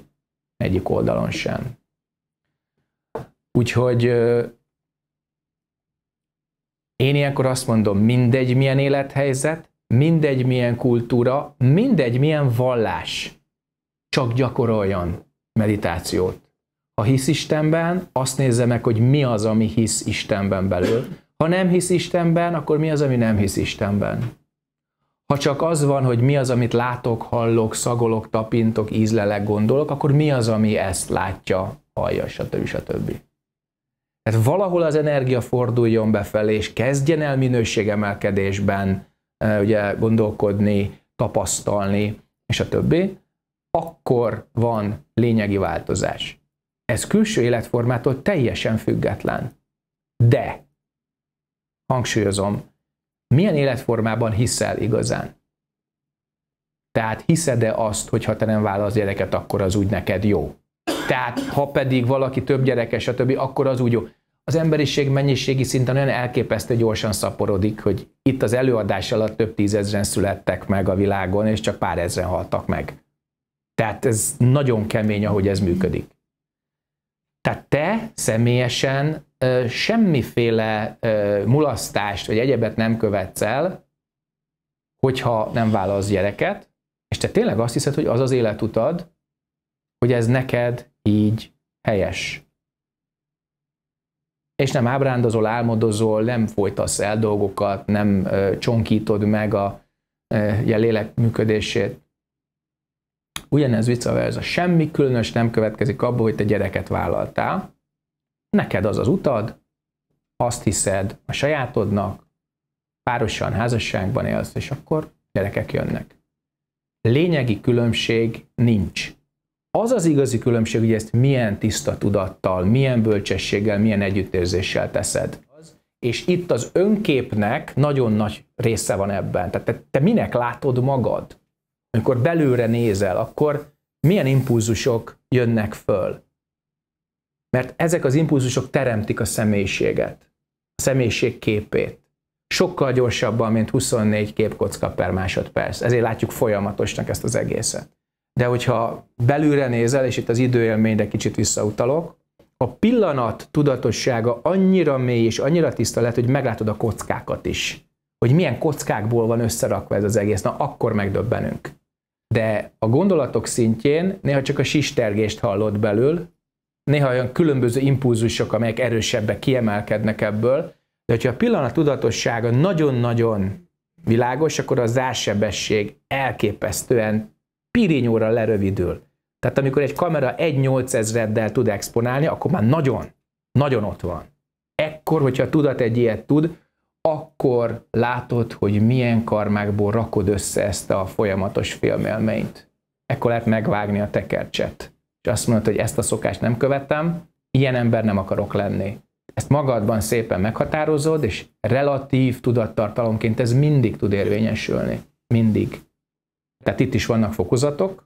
egyik oldalon sem. Úgyhogy én ilyenkor azt mondom, mindegy milyen élethelyzet, mindegy milyen kultúra, mindegy milyen vallás csak gyakoroljon meditációt. Ha hisz Istenben, azt nézze meg, hogy mi az, ami hisz Istenben belül. Ha nem hisz Istenben, akkor mi az, ami nem hisz Istenben. Ha csak az van, hogy mi az, amit látok, hallok, szagolok, tapintok, ízlelek, gondolok, akkor mi az, ami ezt látja, hallja, stb. stb. Tehát valahol az energia forduljon befelé, és kezdjen el minőségemelkedésben eh, ugye, gondolkodni, tapasztalni, és a többi akkor van lényegi változás. Ez külső életformától teljesen független. De, hangsúlyozom, milyen életformában hiszel igazán? Tehát hiszed-e azt, hogy ha te nem válasz gyereket, akkor az úgy neked jó? Tehát ha pedig valaki több gyerekes, stb., akkor az úgy jó. Az emberiség mennyiségi szinten olyan elképesztő gyorsan szaporodik, hogy itt az előadás alatt több tízezren születtek meg a világon, és csak pár ezren haltak meg. Tehát ez nagyon kemény, ahogy ez működik. Tehát te személyesen ö, semmiféle ö, mulasztást vagy egyebet nem követsz el, hogyha nem válasz gyereket, és te tényleg azt hiszed, hogy az az életutad, hogy ez neked így helyes. És nem ábrándozol, álmodozol, nem folytasz el dolgokat, nem ö, csonkítod meg a ö, lélek működését. Ugyanez vice versa, semmi különös nem következik abból, hogy te gyereket vállaltál. Neked az az utad, azt hiszed a sajátodnak, párosan házasságban élsz, és akkor gyerekek jönnek. Lényegi különbség nincs. Az az igazi különbség, hogy ezt milyen tiszta tudattal, milyen bölcsességgel, milyen együttérzéssel teszed. És itt az önképnek nagyon nagy része van ebben. Tehát te, te minek látod magad? amikor belőre nézel, akkor milyen impulzusok jönnek föl? Mert ezek az impulzusok teremtik a személyiséget, a személyiség képét. Sokkal gyorsabban, mint 24 képkocka per másodperc. Ezért látjuk folyamatosnak ezt az egészet. De hogyha belőre nézel, és itt az időélményre kicsit visszautalok, a pillanat tudatossága annyira mély és annyira tiszta lehet, hogy meglátod a kockákat is. Hogy milyen kockákból van összerakva ez az egész. Na, akkor megdöbbenünk de a gondolatok szintjén néha csak a sistergést hallott belül, néha olyan különböző impulzusok, amelyek erősebbek kiemelkednek ebből, de hogyha a pillanat tudatossága nagyon-nagyon világos, akkor a zársebesség elképesztően pirinyóra lerövidül. Tehát amikor egy kamera 1 ezreddel tud exponálni, akkor már nagyon, nagyon ott van. Ekkor, hogyha a tudat egy ilyet tud, akkor látod, hogy milyen karmákból rakod össze ezt a folyamatos filmélményt. Ekkor lehet megvágni a tekercset. És azt mondod, hogy ezt a szokást nem követem. ilyen ember nem akarok lenni. Ezt magadban szépen meghatározod, és relatív tudattartalomként ez mindig tud érvényesülni. Mindig. Tehát itt is vannak fokozatok,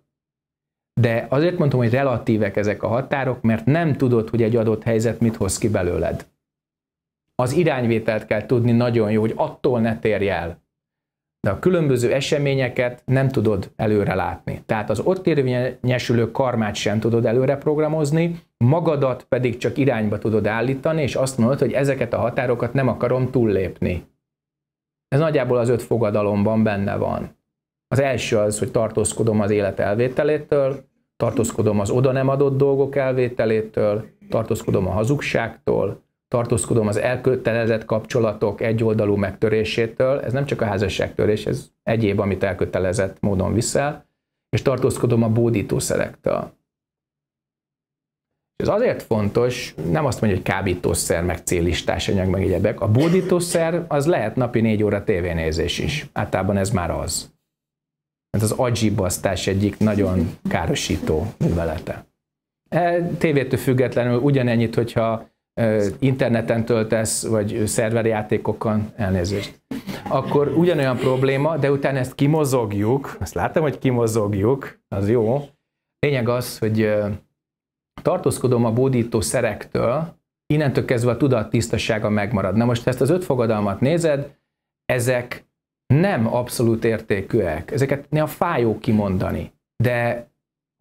de azért mondtam, hogy relatívek ezek a határok, mert nem tudod, hogy egy adott helyzet mit hoz ki belőled. Az irányvételt kell tudni nagyon jó, hogy attól ne térj el. De a különböző eseményeket nem tudod előre látni. Tehát az ott érvényesülő karmát sem tudod előre programozni, magadat pedig csak irányba tudod állítani, és azt mondod, hogy ezeket a határokat nem akarom túllépni. Ez nagyjából az öt fogadalomban benne van. Az első az, hogy tartózkodom az élet elvételétől, tartózkodom az oda nem adott dolgok elvételétől, tartózkodom a hazugságtól, tartózkodom az elkötelezett kapcsolatok egyoldalú megtörésétől, ez nem csak a házasságtörés, ez egyéb, amit elkötelezett módon viszel, és tartózkodom a bódítószerektől. Ez azért fontos, nem azt mondja, hogy kábítószer, meg célistás anyag, meg egyebek. A bódítószer az lehet napi négy óra tévénézés is. Általában ez már az. Mert az agyibasztás egyik nagyon károsító művelete. E, tévétől függetlenül ugyanennyit, hogyha interneten töltesz, vagy szerverjátékokon, elnézést. Akkor ugyanolyan probléma, de utána ezt kimozogjuk, azt látom, hogy kimozogjuk, az jó. Lényeg az, hogy tartózkodom a bódító szerektől, innentől kezdve a tudat tisztasága megmarad. Na most, ezt az öt fogadalmat nézed, ezek nem abszolút értékűek. Ezeket néha fájó kimondani. De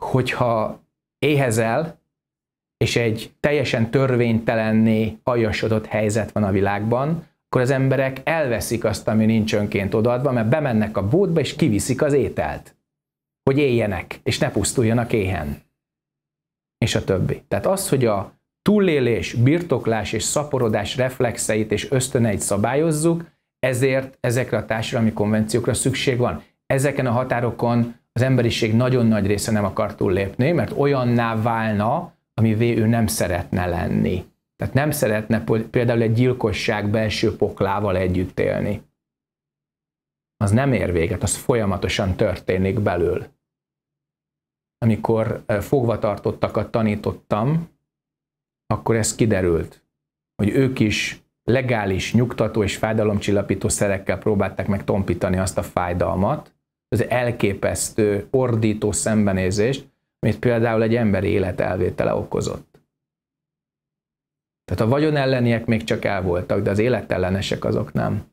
hogyha éhezel, és egy teljesen törvénytelenné aljasodott helyzet van a világban, akkor az emberek elveszik azt, ami nincs önként odaadva, mert bemennek a bótba, és kiviszik az ételt, hogy éljenek, és ne pusztuljanak éhen. És a többi. Tehát az, hogy a túlélés, birtoklás és szaporodás reflexeit és ösztöneit szabályozzuk, ezért ezekre a társadalmi konvenciókra szükség van. Ezeken a határokon az emberiség nagyon nagy része nem akar túllépni, mert olyanná válna, amivé ő nem szeretne lenni. Tehát nem szeretne például egy gyilkosság belső poklával együtt élni. Az nem ér véget, az folyamatosan történik belül. Amikor fogvatartottakat tanítottam, akkor ez kiderült, hogy ők is legális, nyugtató és fájdalomcsillapító szerekkel próbálták meg tompítani azt a fájdalmat, az elképesztő, ordító szembenézést, mint például egy emberi élet elvétele okozott. Tehát a vagyon elleniek még csak el voltak, de az életellenesek azok nem.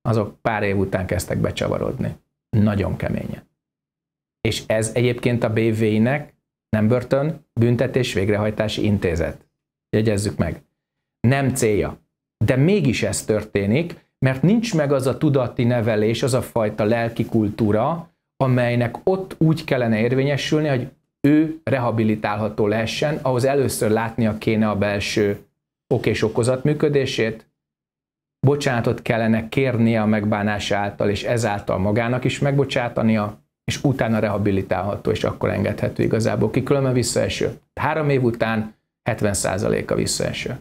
Azok pár év után kezdtek becsavarodni. Nagyon keményen. És ez egyébként a BV-nek nem börtön, büntetés végrehajtási intézet. Jegyezzük meg. Nem célja. De mégis ez történik, mert nincs meg az a tudati nevelés, az a fajta lelki kultúra, amelynek ott úgy kellene érvényesülni, hogy ő rehabilitálható lehessen, ahhoz először látnia kéne a belső ok és okozat működését, bocsánatot kellene kérnie a megbánás által, és ezáltal magának is megbocsátania, és utána rehabilitálható, és akkor engedhető igazából ki, különben visszaeső. Három év után 70%-a visszaeső.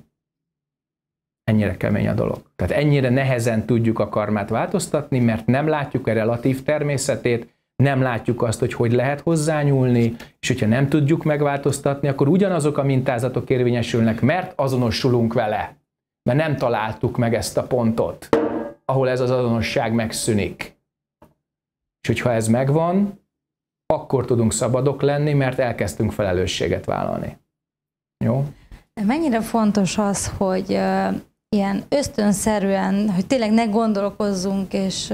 Ennyire kemény a dolog. Tehát ennyire nehezen tudjuk a karmát változtatni, mert nem látjuk a relatív természetét, nem látjuk azt, hogy hogy lehet hozzányúlni, és hogyha nem tudjuk megváltoztatni, akkor ugyanazok a mintázatok érvényesülnek, mert azonosulunk vele, mert nem találtuk meg ezt a pontot, ahol ez az azonosság megszűnik. És hogyha ez megvan, akkor tudunk szabadok lenni, mert elkezdtünk felelősséget vállalni. Jó? Mennyire fontos az, hogy ilyen ösztönszerűen, hogy tényleg ne gondolkozzunk, és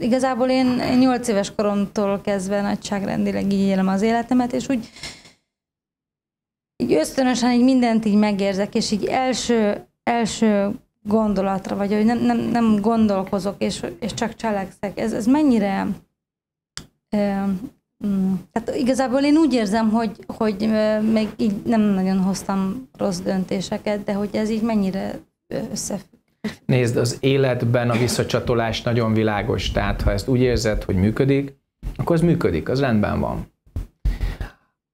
Igazából én nyolc éves koromtól kezdve nagyságrendileg így élem az életemet, és úgy így ösztönösen így mindent így megérzek, és így első, első gondolatra, vagy hogy nem, nem, nem gondolkozok, és, és csak cselekszek. Ez, ez mennyire... E, Mm. Tehát igazából én úgy érzem, hogy, hogy még így nem nagyon hoztam rossz döntéseket, de hogy ez így mennyire összefügg. Nézd, az életben a visszacsatolás nagyon világos, tehát ha ezt úgy érzed, hogy működik, akkor az működik, az rendben van.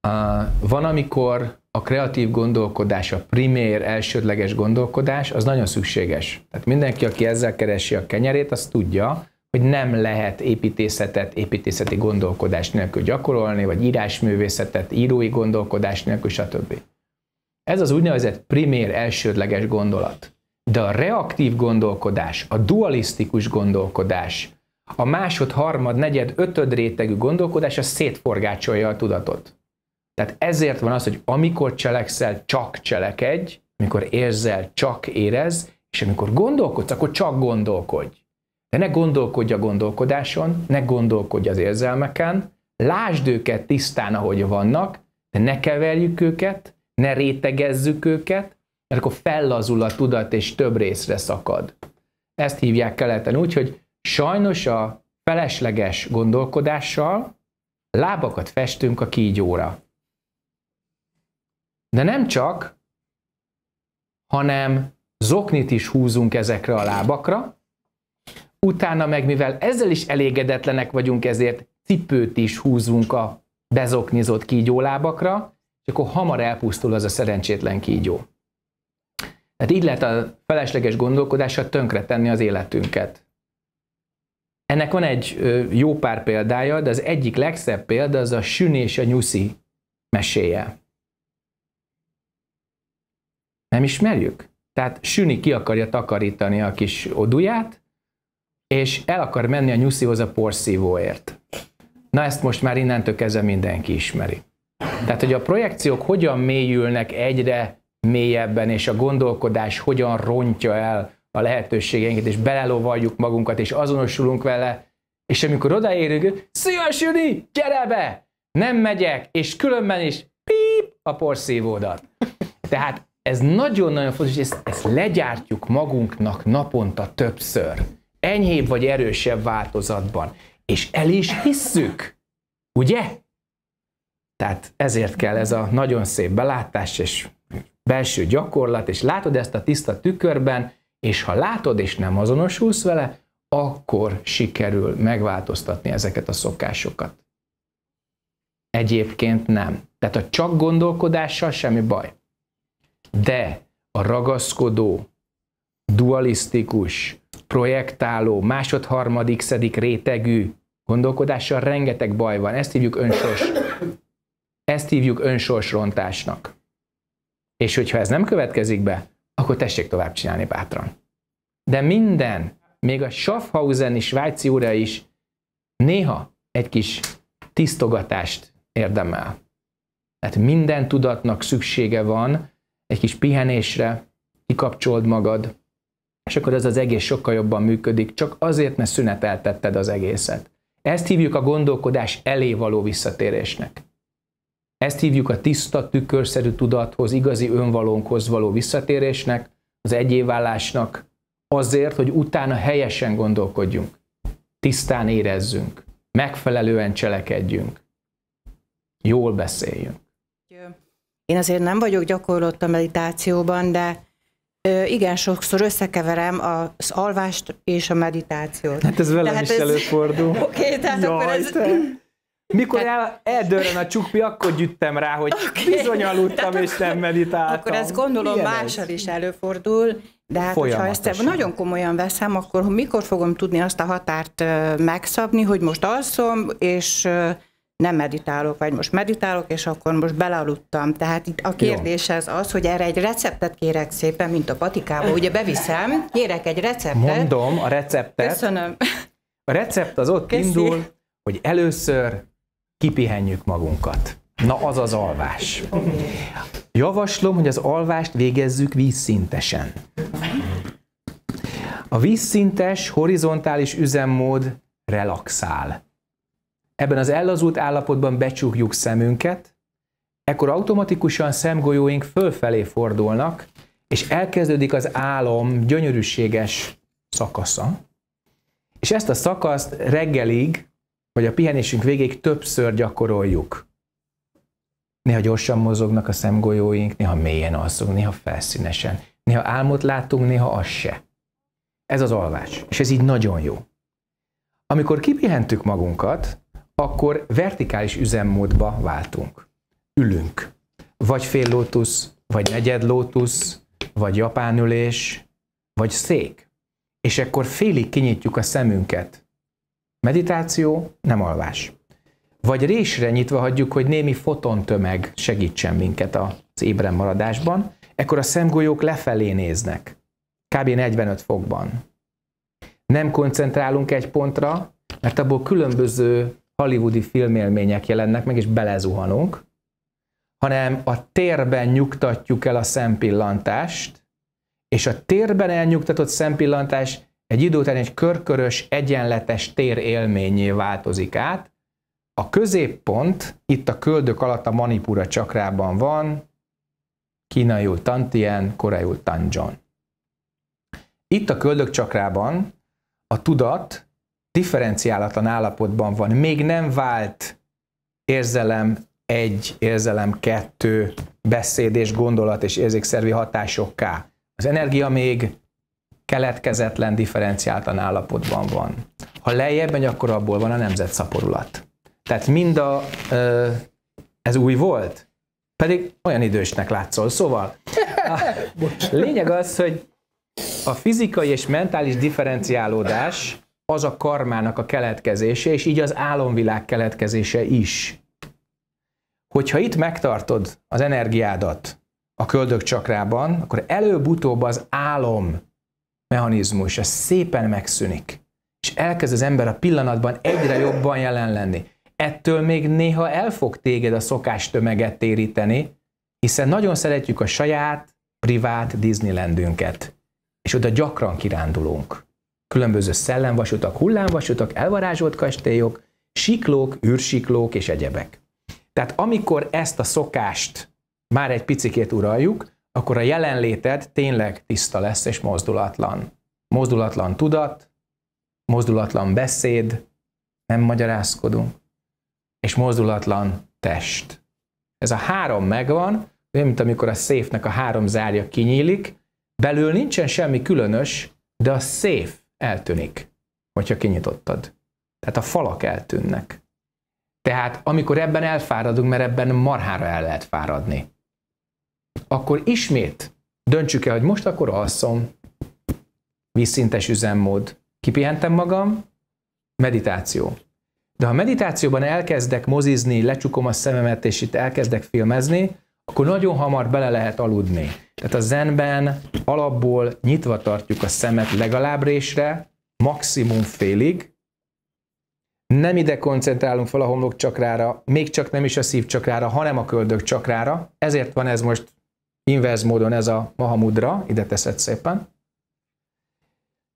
Uh, van, amikor a kreatív gondolkodás, a primér, elsődleges gondolkodás, az nagyon szükséges. Tehát mindenki, aki ezzel keresi a kenyerét, az tudja, hogy nem lehet építészetet, építészeti gondolkodást nélkül gyakorolni, vagy írásművészetet, írói gondolkodás nélkül, stb. Ez az úgynevezett primér, elsődleges gondolat. De a reaktív gondolkodás, a dualisztikus gondolkodás, a másod, harmad, negyed, ötöd rétegű gondolkodás, az szétforgácsolja a tudatot. Tehát ezért van az, hogy amikor cselekszel, csak cselekedj, amikor érzel, csak érez, és amikor gondolkodsz, akkor csak gondolkodj. De ne gondolkodj a gondolkodáson, ne gondolkodj az érzelmeken, lásd őket tisztán, ahogy vannak, de ne keverjük őket, ne rétegezzük őket, mert akkor fellazul a tudat és több részre szakad. Ezt hívják keleten úgy, hogy sajnos a felesleges gondolkodással lábakat festünk a kígyóra. De nem csak, hanem zoknit is húzunk ezekre a lábakra, utána meg mivel ezzel is elégedetlenek vagyunk, ezért cipőt is húzunk a bezoknizott kígyólábakra, és akkor hamar elpusztul az a szerencsétlen kígyó. Tehát így lehet a felesleges gondolkodással tönkretenni az életünket. Ennek van egy jó pár példája, de az egyik legszebb példa az a Sün és a Nyuszi meséje. Nem ismerjük? Tehát Süni ki akarja takarítani a kis oduját, és el akar menni a nyuszihoz a porszívóért. Na ezt most már innentől kezdve mindenki ismeri. Tehát, hogy a projekciók hogyan mélyülnek egyre mélyebben, és a gondolkodás hogyan rontja el a lehetőségeinket, és belelovaljuk magunkat, és azonosulunk vele, és amikor odaérünk, szia Süni, gyere be! Nem megyek, és különben is píp a porszívódat. Tehát ez nagyon-nagyon fontos, és ezt, ezt legyártjuk magunknak naponta többször. Enyhébb vagy erősebb változatban. És el is hisszük. Ugye? Tehát ezért kell ez a nagyon szép belátás, és belső gyakorlat, és látod ezt a tiszta tükörben, és ha látod és nem azonosulsz vele, akkor sikerül megváltoztatni ezeket a szokásokat. Egyébként nem. Tehát a csak gondolkodással semmi baj. De a ragaszkodó, dualisztikus, projektáló, másod-harmadik, szedik rétegű gondolkodással rengeteg baj van. Ezt hívjuk önsors. Ezt hívjuk önsorsrontásnak. És hogyha ez nem következik be, akkor tessék tovább csinálni bátran. De minden, még a is, svájci óra is néha egy kis tisztogatást érdemel. Tehát minden tudatnak szüksége van egy kis pihenésre, kikapcsold magad, és akkor az az egész sokkal jobban működik, csak azért, mert szüneteltetted az egészet. Ezt hívjuk a gondolkodás elé való visszatérésnek. Ezt hívjuk a tiszta, tükörszerű tudathoz, igazi önvalónkhoz való visszatérésnek, az egyévállásnak, azért, hogy utána helyesen gondolkodjunk, tisztán érezzünk, megfelelően cselekedjünk, jól beszéljünk. Én azért nem vagyok gyakorlott a meditációban, de igen, sokszor összekeverem az alvást és a meditációt. Hát ez velem tehát is ez... előfordul. Oké, okay, tehát Jaj, akkor ez... Te. Mikor el, eldörren a csukpi, akkor gyűjtem rá, hogy okay. bizony aludtam és akkor, nem meditáltam. Akkor ezt gondolom Ilyen mással ez? is előfordul, de hát ha ezt nagyon komolyan veszem, akkor mikor fogom tudni azt a határt megszabni, hogy most alszom, és nem meditálok, vagy most meditálok, és akkor most belealudtam. Tehát itt a kérdés az az, hogy erre egy receptet kérek szépen, mint a patikába, ugye beviszem, kérek egy receptet. Mondom a receptet. Köszönöm. A recept az ott Köszi. indul, hogy először kipihenjük magunkat. Na az az alvás. Javaslom, hogy az alvást végezzük vízszintesen. A vízszintes, horizontális üzemmód relaxál. Ebben az ellazult állapotban becsukjuk szemünket, ekkor automatikusan szemgolyóink fölfelé fordulnak, és elkezdődik az álom gyönyörűséges szakasza. És ezt a szakaszt reggelig hogy a pihenésünk végéig többször gyakoroljuk. Néha gyorsan mozognak a szemgolyóink, néha mélyen alszunk, néha felszínesen. Néha álmot látunk, néha az se. Ez az alvás, és ez így nagyon jó. Amikor kipihentük magunkat, akkor vertikális üzemmódba váltunk. Ülünk. Vagy fél lótusz, vagy negyed lótusz, vagy japán ülés, vagy szék. És akkor félig kinyitjuk a szemünket, Meditáció, nem alvás. Vagy résre nyitva hagyjuk, hogy némi fotontömeg segítsen minket az ébren maradásban, ekkor a szemgolyók lefelé néznek, kb. 45 fokban. Nem koncentrálunk egy pontra, mert abból különböző hollywoodi filmélmények jelennek meg, és belezuhanunk, hanem a térben nyugtatjuk el a szempillantást, és a térben elnyugtatott szempillantás egy idő után egy körkörös, egyenletes tér élményé változik át. A középpont itt a köldök alatt a manipura csakrában van, kínaiul tantien, koreaiul tanjon. Itt a köldök csakrában a tudat differenciálatlan állapotban van, még nem vált érzelem egy, érzelem kettő, beszéd és gondolat és érzékszervi hatásokká. Az energia még keletkezetlen, differenciáltan állapotban van. Ha lejjebb megy, akkor abból van a nemzetszaporulat. Tehát mind a... Ö, ez új volt? Pedig olyan idősnek látszol. Szóval a lényeg az, hogy a fizikai és mentális differenciálódás az a karmának a keletkezése, és így az álomvilág keletkezése is. Hogyha itt megtartod az energiádat a köldök csakrában, akkor előbb-utóbb az álom mechanizmus, ez szépen megszűnik. És elkezd az ember a pillanatban egyre jobban jelen lenni. Ettől még néha el fog téged a szokás tömeget téríteni, hiszen nagyon szeretjük a saját, privát Disneylandünket. És oda gyakran kirándulunk. Különböző szellemvasutak, hullámvasutak, elvarázsolt kastélyok, siklók, űrsiklók és egyebek. Tehát amikor ezt a szokást már egy picikét uraljuk, akkor a jelenléted tényleg tiszta lesz és mozdulatlan. Mozdulatlan tudat, mozdulatlan beszéd, nem magyarázkodunk, és mozdulatlan test. Ez a három megvan, olyan, mint amikor a széfnek a három zárja kinyílik, belül nincsen semmi különös, de a széf eltűnik, hogyha kinyitottad. Tehát a falak eltűnnek. Tehát amikor ebben elfáradunk, mert ebben marhára el lehet fáradni, akkor ismét döntsük el, hogy most akkor alszom, vízszintes üzemmód, kipihentem magam, meditáció. De ha meditációban elkezdek mozizni, lecsukom a szememet, és itt elkezdek filmezni, akkor nagyon hamar bele lehet aludni. Tehát a zenben alapból nyitva tartjuk a szemet legalább résre, maximum félig, nem ide koncentrálunk fel a homlok csakrára, még csak nem is a szív csakrára, hanem a köldök csakrára. Ezért van ez most inverz módon ez a mahamudra, ide teszed szépen,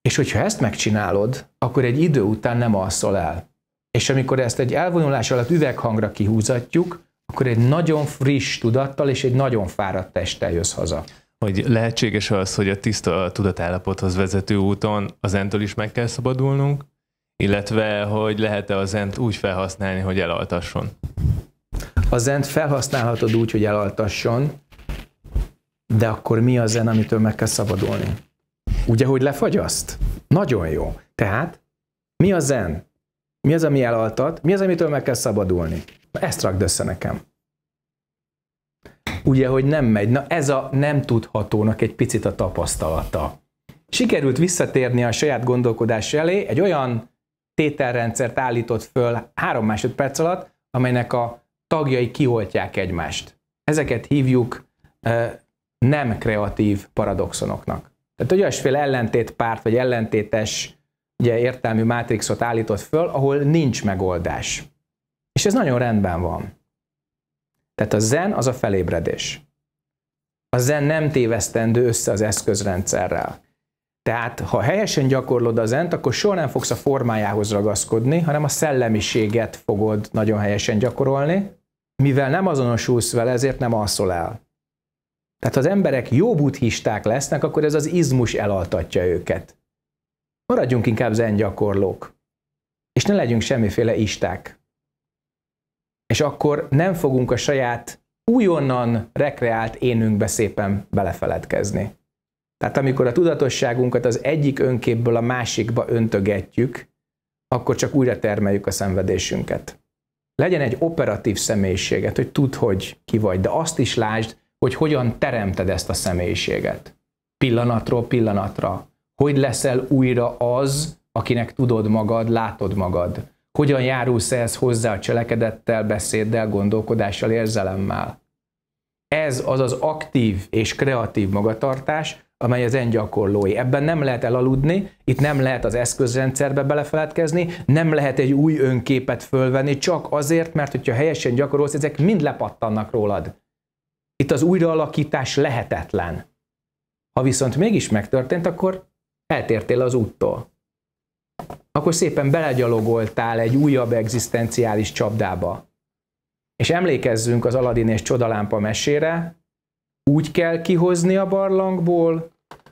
és hogyha ezt megcsinálod, akkor egy idő után nem alszol el. És amikor ezt egy elvonulás alatt üveghangra kihúzatjuk, akkor egy nagyon friss tudattal és egy nagyon fáradt testtel jössz haza. Hogy lehetséges az, hogy a tiszta tudatállapothoz vezető úton az entől is meg kell szabadulnunk, illetve hogy lehet-e az ent úgy felhasználni, hogy elaltasson? Az ent felhasználhatod úgy, hogy elaltasson, de akkor mi az zen, amitől meg kell szabadulni? Ugye, hogy lefagyaszt? Nagyon jó. Tehát mi a zen? Mi az, ami elaltat? Mi az, amitől meg kell szabadulni? ezt rakd össze nekem. Ugye, hogy nem megy. Na ez a nem tudhatónak egy picit a tapasztalata. Sikerült visszatérni a saját gondolkodás elé, egy olyan tételrendszert állított föl három másodperc alatt, amelynek a tagjai kioltják egymást. Ezeket hívjuk eh, nem kreatív paradoxonoknak. Tehát egy olyasféle párt, vagy ellentétes ugye, értelmű mátrixot állított föl, ahol nincs megoldás. És ez nagyon rendben van. Tehát a zen az a felébredés. A zen nem tévesztendő össze az eszközrendszerrel. Tehát, ha helyesen gyakorlod a zent, akkor soha nem fogsz a formájához ragaszkodni, hanem a szellemiséget fogod nagyon helyesen gyakorolni, mivel nem azonosulsz vele, ezért nem alszol el. Tehát ha az emberek jó buddhisták lesznek, akkor ez az izmus elaltatja őket. Maradjunk inkább zen gyakorlók. És ne legyünk semmiféle isták. És akkor nem fogunk a saját újonnan rekreált énünkbe szépen belefeledkezni. Tehát amikor a tudatosságunkat az egyik önképből a másikba öntögetjük, akkor csak újra termeljük a szenvedésünket. Legyen egy operatív személyiséget, hogy tudd, hogy ki vagy, de azt is lásd, hogy hogyan teremted ezt a személyiséget. Pillanatról pillanatra. Hogy leszel újra az, akinek tudod magad, látod magad. Hogyan járulsz ehhez hozzá a cselekedettel, beszéddel, gondolkodással, érzelemmel. Ez az az aktív és kreatív magatartás, amely az engyakorlói. Ebben nem lehet elaludni, itt nem lehet az eszközrendszerbe belefeledkezni, nem lehet egy új önképet fölvenni, csak azért, mert hogyha helyesen gyakorolsz, ezek mind lepattannak rólad. Itt az újraalakítás lehetetlen. Ha viszont mégis megtörtént, akkor eltértél az úttól. Akkor szépen belegyalogoltál egy újabb egzisztenciális csapdába. És emlékezzünk az Aladin és Csodalámpa mesére, úgy kell kihozni a barlangból,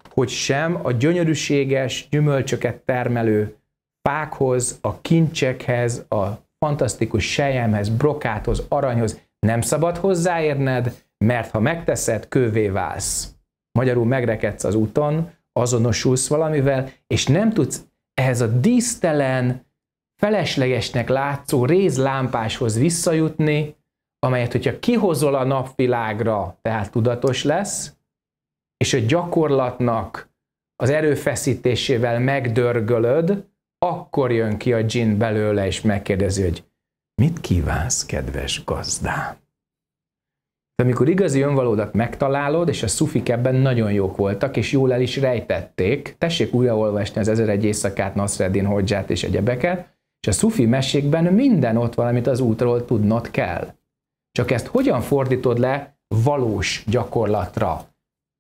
hogy sem a gyönyörűséges, gyümölcsöket termelő fákhoz, a kincsekhez, a fantasztikus sejemhez, brokáthoz, aranyhoz nem szabad hozzáérned, mert ha megteszed, kövé válsz. Magyarul megrekedsz az úton, azonosulsz valamivel, és nem tudsz ehhez a dísztelen, feleslegesnek látszó rézlámpáshoz visszajutni, amelyet, hogyha kihozol a napvilágra, tehát tudatos lesz, és a gyakorlatnak az erőfeszítésével megdörgölöd, akkor jön ki a dzsin belőle, és megkérdezi, hogy mit kívánsz, kedves gazdám? De amikor igazi önvalódat megtalálod, és a szufik ebben nagyon jók voltak, és jól el is rejtették, tessék újraolvasni az 1001 éjszakát, Nasreddin Hodzsát és egyebeket, és a szufi mesékben minden ott van, amit az útról tudnod kell. Csak ezt hogyan fordítod le valós gyakorlatra?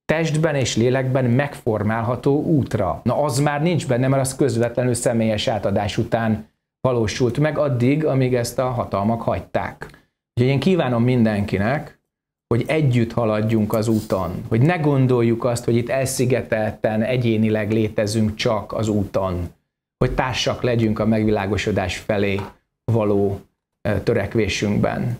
Testben és lélekben megformálható útra. Na az már nincs benne, mert az közvetlenül személyes átadás után valósult meg addig, amíg ezt a hatalmak hagyták. Úgyhogy én kívánom mindenkinek, hogy együtt haladjunk az úton, hogy ne gondoljuk azt, hogy itt elszigetelten, egyénileg létezünk csak az úton, hogy társak legyünk a megvilágosodás felé való törekvésünkben.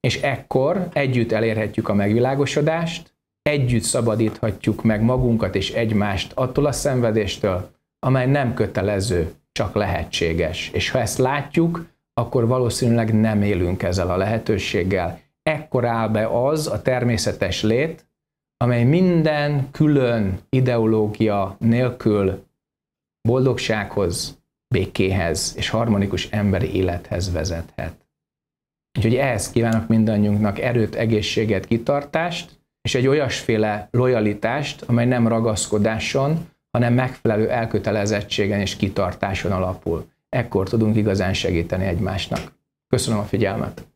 És ekkor együtt elérhetjük a megvilágosodást, együtt szabadíthatjuk meg magunkat és egymást attól a szenvedéstől, amely nem kötelező, csak lehetséges. És ha ezt látjuk, akkor valószínűleg nem élünk ezzel a lehetőséggel, ekkor áll be az a természetes lét, amely minden külön ideológia nélkül boldogsághoz, békéhez és harmonikus emberi élethez vezethet. Úgyhogy ehhez kívánok mindannyiunknak erőt, egészséget, kitartást, és egy olyasféle lojalitást, amely nem ragaszkodáson, hanem megfelelő elkötelezettségen és kitartáson alapul. Ekkor tudunk igazán segíteni egymásnak. Köszönöm a figyelmet!